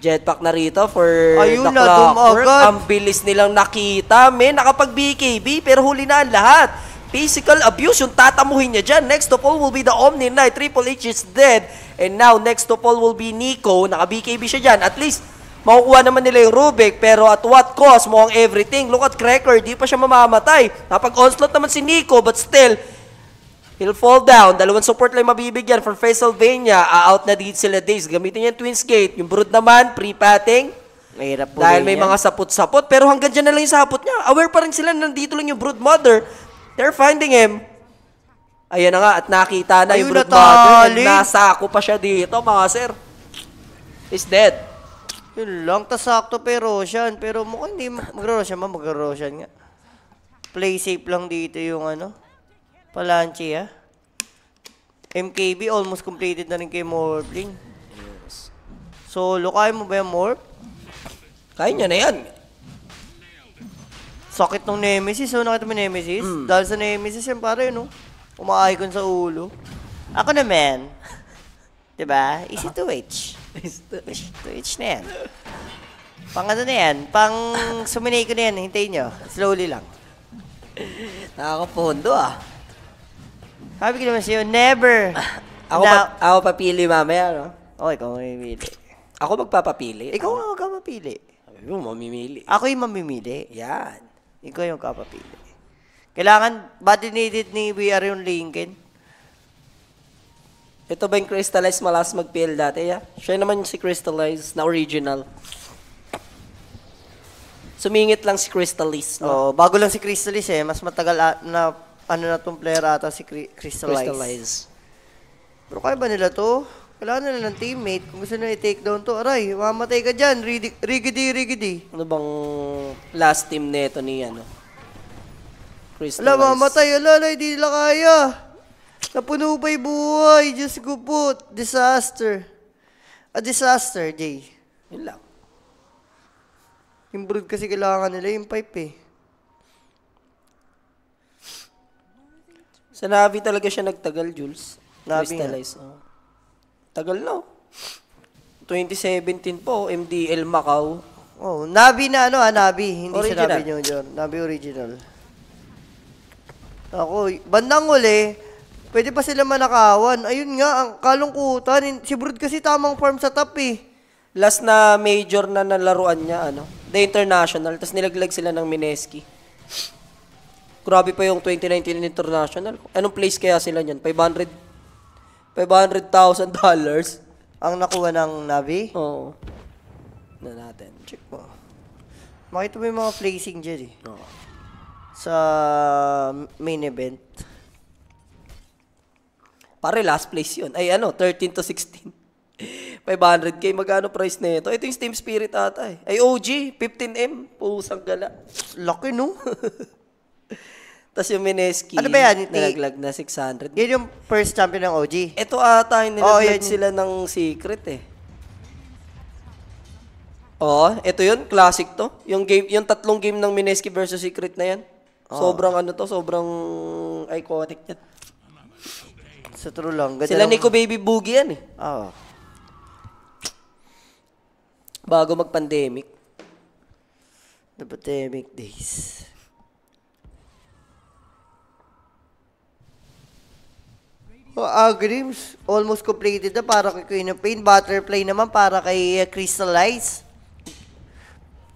[SPEAKER 1] jetpack na rito for Ayun the na, clockwork. Dumagad. Ang bilis nilang nakita, May Nakapag-BKB, pero huli na ang lahat. Physical abuse, yung tatamuhin niya dyan. Next to Paul will be the Omni Knight. Triple H is dead. And now, next to Paul will be Nico. Naka-BKB siya dyan. At least, makukuha naman nila yung Rubik, pero at what cost? Mukhang everything. Look at Cracker, di pa siya mamamatay. Napag-onslaught naman si Nico, but still, he'll fall down. Dalawang support lang mabibigyan for Pennsylvania. A-out na din sila days. Gamitin niya yung Twins Gate. Yung Brood naman, pre-patting. Mahirap po Dahil may yan. mga sapot-sapot. Pero hanggang dyan na lang yung sapot niya. Aware pa rin sila na nandito lang yung Brood Mother. They're finding him. Ayan na nga, at nakita na Ayun yung Brood Mother. Nasa ako pa siya dito, mga sir. Is dead. Yun lang, tasakto pa Roshan. Pero mukhang hindi mag-Roshan ba? Mag-Roshan nga. Play safe lang dito yung ano. Palanchi ha. Ah. MKB almost completed na rin kay Morbling. Yes. Solo, kaya mo ba yung Morb? Kaya niya na yan. Sakit ng Nemesis. So, oh. nakita mo Nemesis? Mm. Dahil sa Nemesis yan, pare, no? Umaikon sa ulo. Ako na, naman. diba? Easy to wage. Twitch na yan. Pang ano na yan, pang suminay ko na yan, hintayin nyo. Slowly lang. Nakakapondo ah. Sabi ko naman sa'yo, never. Ah, ako, na, pa, ako papili mamaya, no? Oo, oh, ikaw mamimili. Ako magpapapili. Ikaw ang huwag ka mapili. mo, mamimili. Ako yung mamimili. Yan. Ikaw yung kapapili. Kailangan, ba dinitit ni We Are yung Lincoln? Ito ba yung Crystallize malas mag-PL dati? Yeah? Siya naman si Crystallize na original. Sumingit lang si Crystallize. No? Oh, bago lang si Crystallize eh. Mas matagal ah, na ano na tong player ata si cri- Crystallize. crystallized. Pero kaya ba nila to? Kailangan nila ng teammate. Kung gusto nila i-take down to, aray, mamatay ka dyan. Rigidi, rigidi. Ano bang last team nito ni ano? Crystallize. Ala, mamatay. Ala, ala, hindi nila kaya. Napuno ba'y buhay? Diyos ko po. Disaster. A disaster, day. Yun lang. Yung brood kasi kailangan nila yung pipe eh. Sa Navi talaga siya nagtagal, Jules. Navi Crystallize. Oh. Tagal No? 2017 po, MDL Macau. Oh, Navi na ano, ah, Navi. Hindi original. siya Navi Junior. Navi original. Ako, bandang uli, Pwede pa sila manakawan? Ayun nga, ang kalungkutan. Si Brood kasi tamang form sa top eh. Last na major na nalaruan niya, ano? The International. Tapos nilaglag sila ng Mineski. Grabe pa yung 2019 International. Anong place kaya sila niyan? 500? 500,000 dollars? Ang nakuha ng Navi? Oo. Na natin. Check mo. Makita mo yung mga placing dyan eh. Oo. Sa main event. Pare, last place yun. Ay ano, 13 to 16. 500k, magkano price na ito? Ito yung Steam Spirit ata eh. Ay OG, 15M, pusang gala. Lucky no? Tapos yung Mineski, ano ba yan? nilaglag na 600. Yan yung first champion ng OG. Ito ata yung nilaglag oh, sila ng secret eh. oh, ito yun, classic to. Yung, game, yung tatlong game ng Mineski versus Secret na yan. Oh. Sobrang ano to, sobrang iconic yan. Sa true lang. Ganyan Sila lang... Nico Baby Boogie yan eh. Oo. Oh. Bago mag-pandemic. The pandemic days. Oh, uh, Grims, almost completed na para kay Queen of Pain. Butterfly naman para kay uh, eh, Crystallize.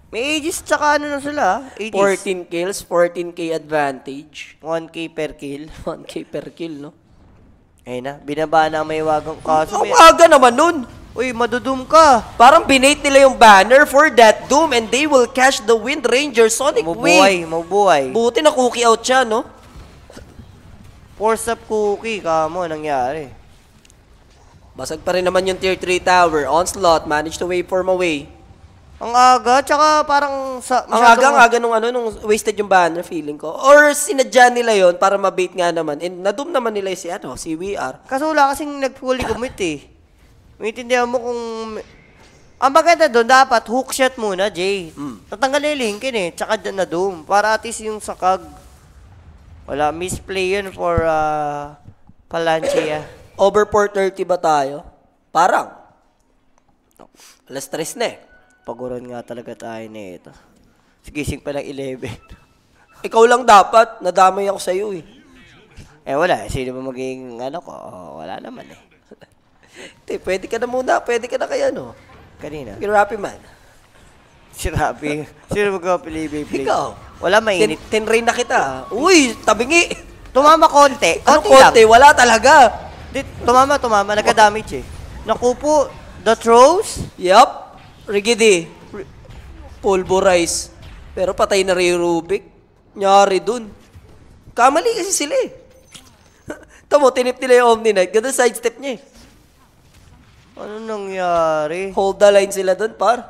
[SPEAKER 1] May ages tsaka ano na sila, ah, ages. 14 kills, 14k advantage. 1k per kill. 1k per kill, no? Ayun eh na, binaba na may wagang kaso. Ang aga naman nun! Uy, madudum ka. Parang binate nila yung banner for that doom and they will catch the Wind Ranger Sonic mabuhay, Wave. Mabuhay, mabuhay. Buti na cookie out siya, no? Force up cookie, kamo, nangyari. Basag pa rin naman yung tier 3 tower. Onslaught, managed to waveform away. Ang aga, tsaka parang sa... Ang aga, ang aga nung ano, nung wasted yung banner feeling ko. Or sinadya nila yon para mabait nga naman. And nadum naman nila si ano, si VR. Kaso wala kasing nag-fully commit eh. Maintindihan mo kung... Ang maganda doon, dapat hookshot muna, Jay. Mm. Natanggal na yung Lincoln eh, tsaka na doom. Para at least yung sakag. Wala, misplay yun for uh, ah, Palancia. Over 4.30 ba tayo? Parang. Alas 3 na eh paguran nga talaga tayo na ito. Sigising pa ng 11. Ikaw lang dapat, nadamay ako sa'yo eh. Eh wala, sino ba magiging ano ko? Oh, wala naman eh. Te, pwede ka na muna, pwede ka na kaya no. Kanina. Yung man. Si Rappi. sino mag-play Ikaw. Wala mainit. Ten, tenrain na kita. Uy, tabingi. Tumama konti. Ano konti? Lang. Wala talaga. Di, tumama, tumama. Nagka-damage eh. Nakupo, the throws. Yup. Rigidi, pulverize. Pero patay na rin Rubik. Nyari dun. Kamali kasi sila eh. Tamo, tinip nila yung Omni Knight. Ganda sidestep niya eh. Ano nangyari? Hold the line sila dun, par.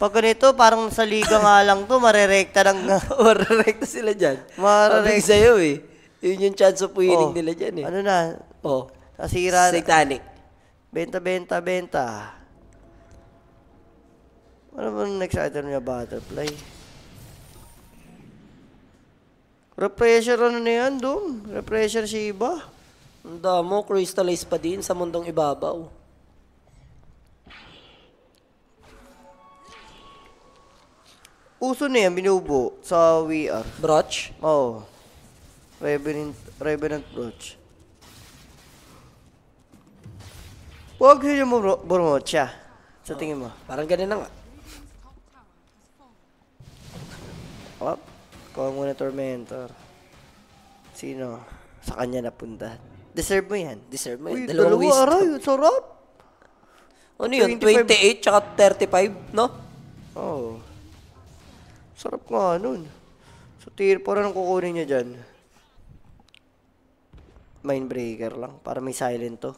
[SPEAKER 1] Pag ganito, parang sa liga nga lang to, marerekta lang nga. marerekta sila dyan. Marerekta. sa'yo eh. Yun yung chance of winning oh, nila dyan eh. Ano na? Oh. Nasira. Satanic. Benta, benta, benta. Ano ba next item niya? Butterfly. Repressure ano na yan, Doom? Repressure si Iba? Ang damo, crystallize pa din sa mundong ibabaw. Uso na yan, binubo sa VR. Brooch? Oo. Revenant, Revenant Brooch. Huwag siya mo brocha. Sa tingin mo? Parang ganun na nga. Kuha na tormentor. Sino? Sa kanya napunta. Deserve mo yan. Deserve mo yan. Uy, dalawa wisdom. aray. sarap. Ano yun? 25. 28 tsaka 35, no? Oo. Oh. Sarap nga nun. So, tier 4 anong kukunin niya dyan? Mindbreaker lang. Para may silent to.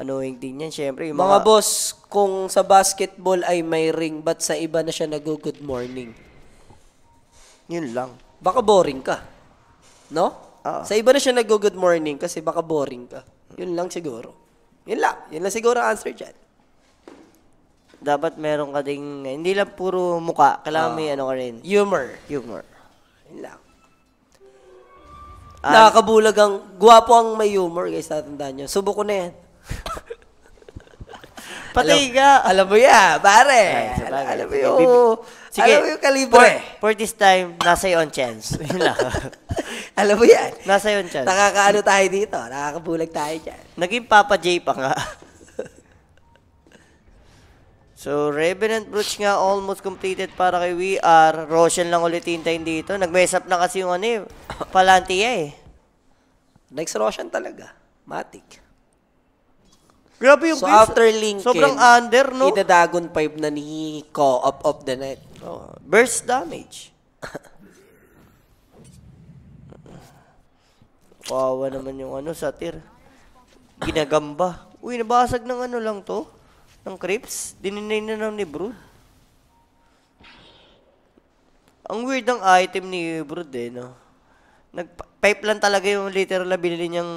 [SPEAKER 1] Annoying din yan. syempre. mga... Mga boss, kung sa basketball ay may ring, ba't sa iba na siya nag-good morning? Yun lang. Baka boring ka. No? Ah. Sa iba na siya nag-good morning kasi baka boring ka. Yun lang siguro. Yun lang. Yun lang siguro ang answer dyan. Dapat meron ka ding, hindi lang puro muka. Kailangan Ah. may ano ka rin. Humor. Humor. Yun lang. Ah. Nakakabulag ang, guwapo ang may humor guys, tatandaan nyo. Subo ko na yan. Patiga. Alam, alam mo yan, pare. Ay, sabagay. alam mo yung, Sige, alam mo yung kalibre. For, for this time, nasa yon chance. Yun lang. alam mo yan. Nasa yon chance. Nakakaano tayo dito. Nakakabulag tayo dyan. Naging Papa J pa nga. So, Revenant Brooch nga almost completed para kay We Are. Roshan lang ulit hintayin dito. Nag-mess up na kasi yung ano eh. Palantia eh. Next Roshan talaga. Matic. Grabe yung So, views. after Lincoln, Sobrang under, no? Itadagon 5 na ni Ko up of the net. Oh, burst damage. Kawawa naman yung ano, satir. Ginagamba. Uy, nabasag ng ano lang to? Ng creeps? Dininay na lang ni Brood. Ang weird ng item ni Brood eh, no? Nag-pipe lang talaga yung literal na binili niyang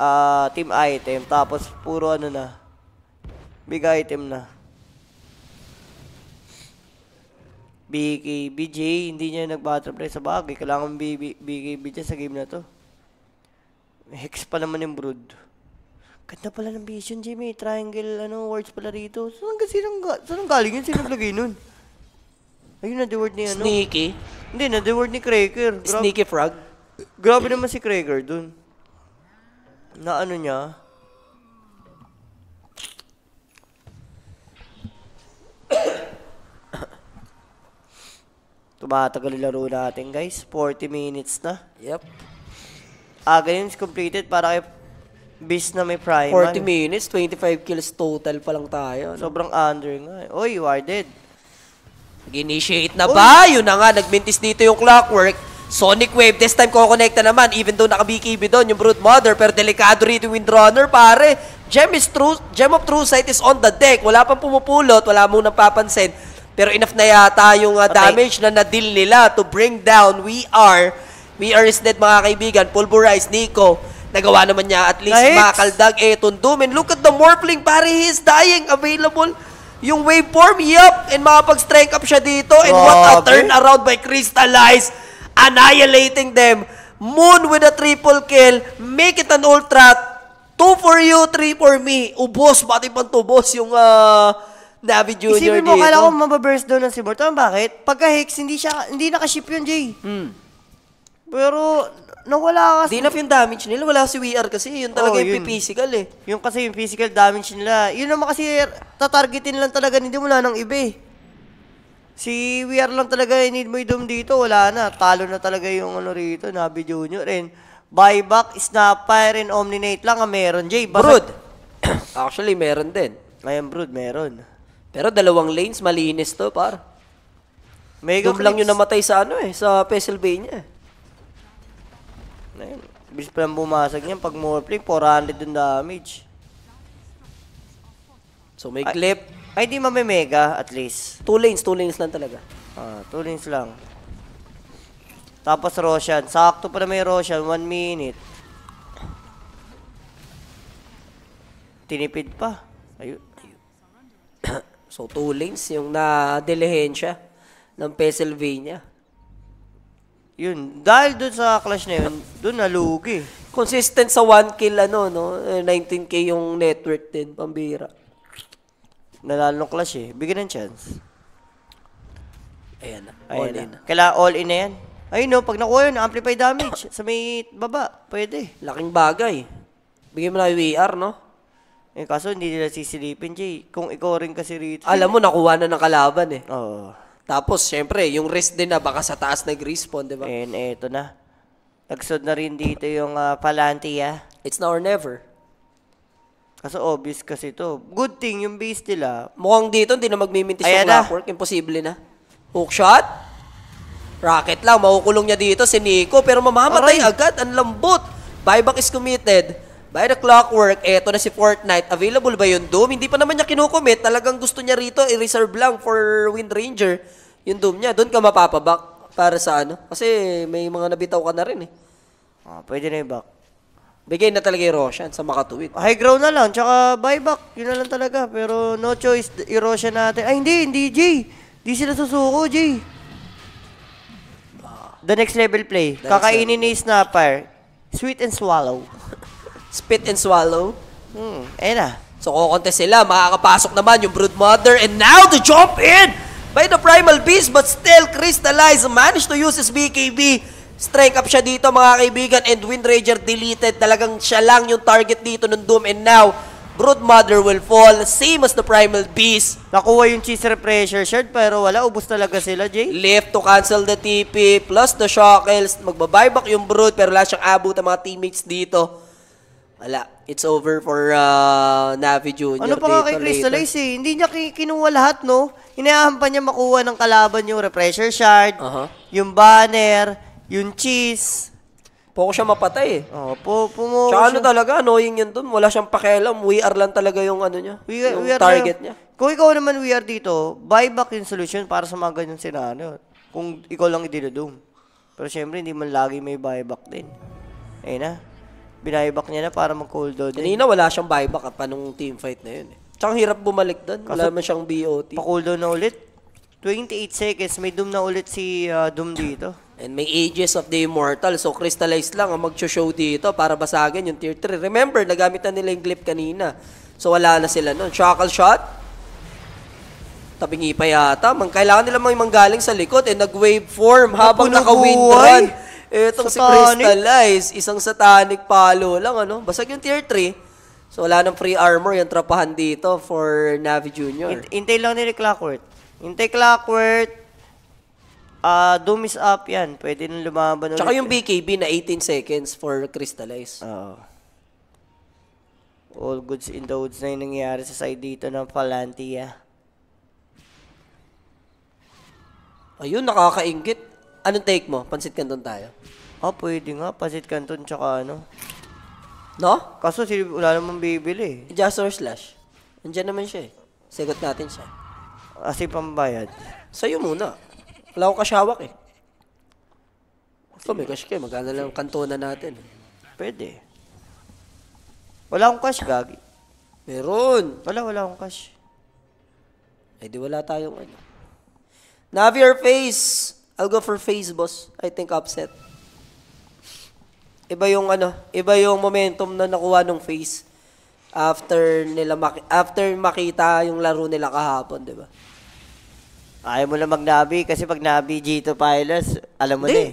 [SPEAKER 1] uh, team item. Tapos, puro ano na. Big item na. BK, BJ, hindi niya nag-battle play sa bagay. Kailangan BK, BJ sa game na to. Hex pa naman yung brood. Ganda pala ng vision, Jimmy. Triangle, ano, words pala rito. Saan, sinang, saan galing yun? Sino naglagay nun? Ayun, na the word ni ano. Sneaky? Hindi, na the word ni Cracker. Grab, Sneaky Frog? Grabe naman si Cracker dun na ano niya. Tumatagal yung laro natin guys. 40 minutes na. Yep. Ah, games completed para kay Beast na may prime. 40 minutes, 25 kills total pa lang tayo. No? Sobrang under nga. Eh. Oy, warded. Nag-initiate na Oy. ba? Yun na nga, nagmintis dito yung clockwork. Sonic Wave, this time kukonekta naman, even though naka-BKB doon yung Brute Mother, pero delikado rito yung Windrunner, pare. Gem, is true, Gem of True Sight is on the deck. Wala pang pumupulot, wala mong napapansin. Pero enough na yata yung uh, damage okay. na na-deal nila to bring down We Are. We Are is dead, mga kaibigan. Pulverize, Nico. Nagawa naman niya at least Lights. makaldag eh, tundumin. Look at the Morphling, pare, he is dying. Available yung waveform, yup, and makapag strength up siya dito. And Grabe. what a turnaround by Crystallize annihilating them. Moon with a triple kill, make it an ultra, 2 for you, 3 for me. Ubos, pati pang tubos yung uh, Navi Jr. Isipin mo, dito. kala ko mababurst down ng si Morton. Bakit? Pagka Hicks, hindi, siya, hindi nakaship yun, Jay. Hmm. Pero, nawala kasi. Di na yung damage nila. Wala si VR kasi. Yun talaga oh, yung physical eh. Yung kasi yung physical damage nila. Yun naman kasi tatargetin lang talaga. Hindi mo na ng iba eh. Si VR lang talaga yung need mo idum dito. Wala na. Talo na talaga yung ano rito. Nabi Junior. And buyback, snapfire, and omninate lang ang meron, Jay. Basta... Brood. Actually, meron din. Ngayon, Brood, meron. Pero dalawang lanes, malinis to, par. Mega Doom lang yung namatay sa ano eh, sa Pennsylvania. Eh. Ayun. Bis pa lang bumasag niyan. Pag more play, 400 yung damage. So may clip. Ay ay, di mamemega at least. Two lanes, two lanes lang talaga. Ah, two lanes lang. Tapos Roshan. Sakto pa na may Roshan. One minute. Tinipid pa. Ayun. so, two lanes yung na-dilihensya ng Pennsylvania. Yun. Dahil dun sa clash na yun, dun nalugi. Consistent sa 1 kill, ano, no? 19k eh, yung network din, pambira. Nanalo ng clash eh. Bigyan ng chance. Ayan na. Ayan all na. in. all in na yan. Ayun no, pag nakuha yun, amplify damage sa may baba. Pwede. Laking bagay. Bigyan mo na yung VR, e no? Eh, kaso hindi nila sisilipin, Jay. Kung ikaw rin kasi rito. Alam mo, nakuha na ng kalaban eh. Oo. Tapos, syempre, yung risk din na baka sa taas nag-respawn, di ba? And eto na. Nagsod na rin dito yung uh, ah, Palantia. Ah. It's now or never. Kaso obvious kasi to. Good thing yung base nila. Mukhang dito, hindi na magmimintis Ayan yung na. clockwork. Imposible na. Hook shot. Rocket lang. Makukulong niya dito si Nico. Pero mamamatay Aray. agad. Ang lambot. Buyback is committed. By the clockwork, eto na si Fortnite. Available ba yung Doom? Hindi pa naman niya kinukommit. Talagang gusto niya rito i-reserve lang for Wind Ranger. Yung Doom niya. Doon ka mapapaback para sa ano. Kasi may mga nabitaw ka na rin eh. Ah, pwede na i-back. Bigay na talaga yung Roshan sa makatuwid. High ground na lang, tsaka buyback. Yun na lang talaga. Pero no choice, i-Roshan natin. Ay, hindi, hindi, Jay. Hindi sila susuko, Jay. The next level play. The Kakainin level. ni Snapper. Sweet and swallow. Spit and swallow? Hmm, ayun na. So, kukontest sila. Makakapasok naman yung Broodmother. And now, the jump in by the Primal Beast. But still, Crystallize managed to use his BKB Strike up siya dito mga kaibigan and Wind deleted. Talagang siya lang yung target dito ng Doom and now Broodmother will fall. Same as the Primal Beast. Nakuha yung Cheese Pressure Shard pero wala. Ubus talaga sila, Jay. Left to cancel the TP plus the Shackles. Magbabuyback yung Brood pero wala siyang abot ang mga teammates dito. Wala. It's over for uh, Navi Jr. Ano pa nga kay Crystallize eh. Hindi niya kinuha lahat, no? Inayahan pa niya makuha ng kalaban yung Repressure Shard, uh -huh. yung Banner, yung cheese. Po siya mapatay eh. Oo, po, po Tsaka ano talaga, annoying yun doon. Wala siyang pakialam. We are lang talaga yung ano niya. We are, yung we are target niya. Kung ikaw naman we are dito, buyback yung solution para sa mga ganyan sila. Ano, kung ikaw lang idinudum. Pero syempre, hindi man lagi may buyback din. Ayun na. Binuyback niya na para mag-cooldown din. Kanina wala siyang buyback at panong fight na yun eh. Tsaka hirap bumalik doon. Wala man siyang BOT. Pa-cooldown na ulit. 28 seconds, may doom na ulit si uh, Doom dito. And may Ages of the Immortal. So, crystallized lang ang mag-show dito para basagin yung tier 3. Remember, nagamit na nila yung clip kanina. So, wala na sila nun. Shackle shot. Tabingi pa yata. Man, kailangan nila may manggaling sa likod. Eh, nag-waveform habang naka-windrun. Itong satanic. si Crystallize, isang satanic palo lang. ano Basag yung tier 3. So, wala nang free armor yung trapahan dito for Navi Junior. Hintay lang nila Clockwork. Hintay Clockwork. Ah, do miss up yan. Pwede nang lumaban ulit. Tsaka yung BKB na 18 seconds for crystallize. Oo. all goods in the woods na yung nangyayari sa side dito ng Palantia. Ayun, nakakaingit. Anong take mo? Pansit kanton tayo. Ah, pwede nga. Pasit Canton tsaka ano. No? Kaso si wala namang bibili. Just or slash. Andiyan naman siya eh. Sagot natin siya. Kasi ah, pambayad. Sa'yo muna. Wala akong kasyawak eh. Ito, may cash ka. Eh. Magkano lang ang kantona natin. Eh. Pwede. Wala akong cash, Gagi. Meron. Wala, wala akong cash. Eh, di wala tayong ano. Navi or face? I'll go for face, boss. I think upset. Iba yung ano, iba yung momentum na nakuha ng face after nila maki- after makita yung laro nila kahapon, 'di ba? Ayaw mo lang magnabi kasi pag nabi Gito Pilas, alam mo na eh.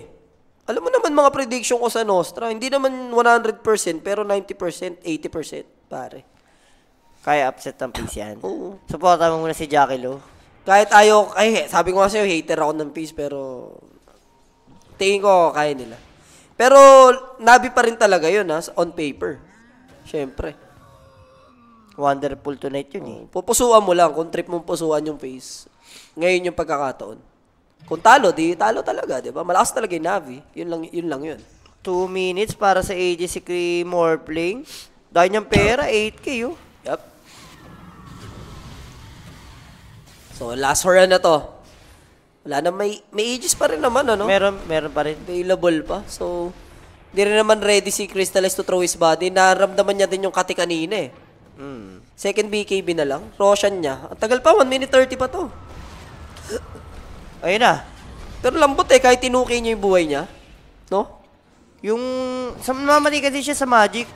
[SPEAKER 1] Alam mo naman mga prediction ko sa Nostra, hindi naman 100% pero 90%, 80% pare. Kaya upset ng Peace yan. Oo. Supporta mo muna si Jackie Lou. Kahit ayaw, ay sabi ko nga sa'yo, hater ako ng Peace pero tingin ko kaya nila. Pero nabi pa rin talaga yun ha, on paper. Siyempre. Wonderful tonight yun eh. Pupusuan mo lang kung trip mong pusuan yung face ngayon yung pagkakataon. Kung talo, di talo talaga, di ba? Malakas talaga yung Navi. Yun lang yun. Lang yun. Two minutes para sa AJ si Kay Morpling. Dahil niyang pera, 8K yun. Yep. So, last for na to. Wala na, may, may ages pa rin naman, ano? Meron, meron pa rin. Available pa. So, hindi rin naman ready si Crystallize to throw his body. Naramdaman niya din yung kati kanina eh. Mm. Second BKB na lang. Roshan niya. Ang tagal pa, 1 minute 30 pa to. Ayun na. Pero lambot eh, kahit tinukin niya yung buhay niya. No? Yung, namamali kasi siya sa magic.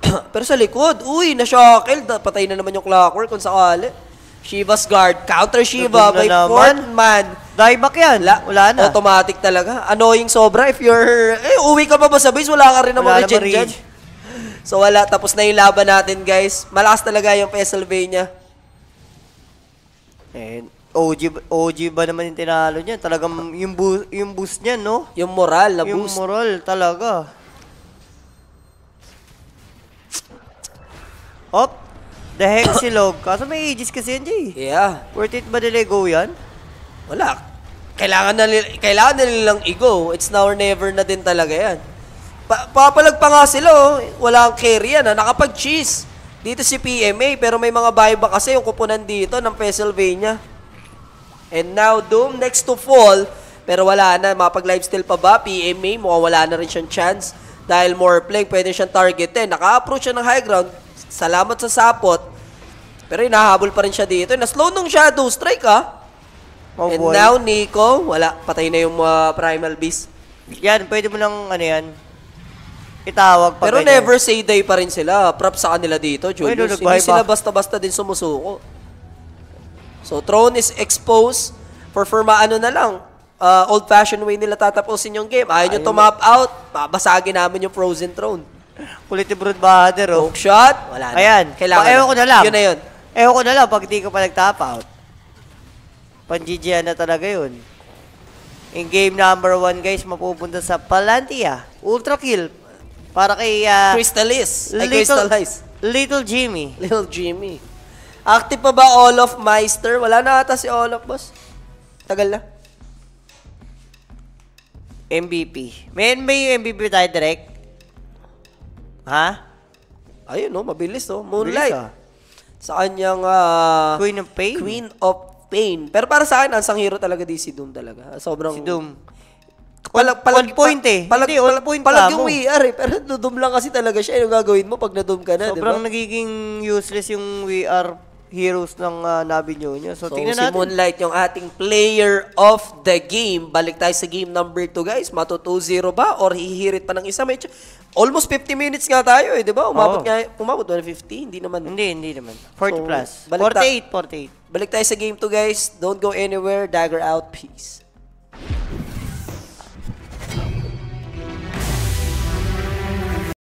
[SPEAKER 1] Pero sa likod, uy, na-shackle. Patay na naman yung clockwork kung sakali. Shiva's guard. Counter Shiva by fourth man. Dieback yan. La, wala na. Automatic talaga. Annoying sobra if you're... Eh, uwi ka pa ba sa base? Wala ka rin naman regen dyan. So wala, tapos na yung laban natin guys. Malakas talaga yung Pennsylvania. And OG, OG ba naman yung tinalo niya? Talagang yung, bu- yung boost niya, no? Yung moral na yung boost. Yung moral talaga. Op! The Hexilog. Kaso may Aegis kasi yan, Jay. Yeah. Worth it ba nila go yan? Wala. Kailangan na nila, kailangan na nilang i-go. It's now or never na din talaga yan. Pa papalag pa nga sila, oh. Wala ang carry yan, ha? Ah. Nakapag-cheese. Dito si PMA, pero may mga buy ba kasi yung kupunan dito ng Pennsylvania. And now, Doom next to fall. Pero wala na. Mapag-lifesteal pa ba? PMA, mukhang wala na rin siyang chance. Dahil more playing, pwede siyang targetin. Naka-approach siya ng high ground. Salamat sa sapot. Pero hinahabol pa rin siya dito. Na-slow nung Shadow Strike, ah. Oh, And boy. now, Nico, wala. Patay na yung uh, Primal Beast. Yan, pwede mo lang, ano yan, itawag pa Pero ganyan. never say day pa rin sila. Props sa kanila dito, Julius. Hindi sila basta-basta din sumusuko. So, throne is exposed Performa, ano na lang. Uh, old-fashioned way nila tatapusin yung game. Ayaw nyo map out, babasagin namin yung frozen throne. Kulit ni Brood Bahader, oh. shot, wala na. Ayan, Kailangan pa, ewan ko na lang. Yun na yun. Ewan ko na lang pag di ko pa nag top out. pan na talaga yun. In game number one, guys, mapupunta sa Palantia. Ultra kill. Para kay... Uh, Crystalis. Ay, Crystallize. Little Jimmy. Little Jimmy. Active pa ba Olaf Meister? Wala na ata si Olaf, boss. Tagal na. MVP. May NBA MVP tayo direct. Ha? Ayun, no? Oh, mabilis, no? Oh. Moonlight. Mabilis, ah. Sa kanyang... Uh, Queen of Pain. Queen of Pain. Pero para sa akin, ang sanghero talaga di si Doom talaga. Sobrang... Si Doom. Palag, palag, on point eh. Palag, Hindi, on point palag yung VR eh. Pero na-doom lang kasi talaga siya. Yung eh. gagawin mo pag nadum ka na, di ba? Sobrang diba? nagiging useless yung VR heroes ng uh, ah, nabilyo niya. So, so tingnan si natin. Moonlight yung ating player of the game. Balik tayo sa game number 2 guys. Mato 2-0 ba? Or hihirit pa ng isa? May Almost 50 minutes nga tayo eh, di ba? Umabot Oo. nga, umabot 150, hindi naman. Hindi, hindi naman. 40 so, plus. 48, 48. Balik tayo sa game 2 guys. Don't go anywhere. Dagger out. Peace.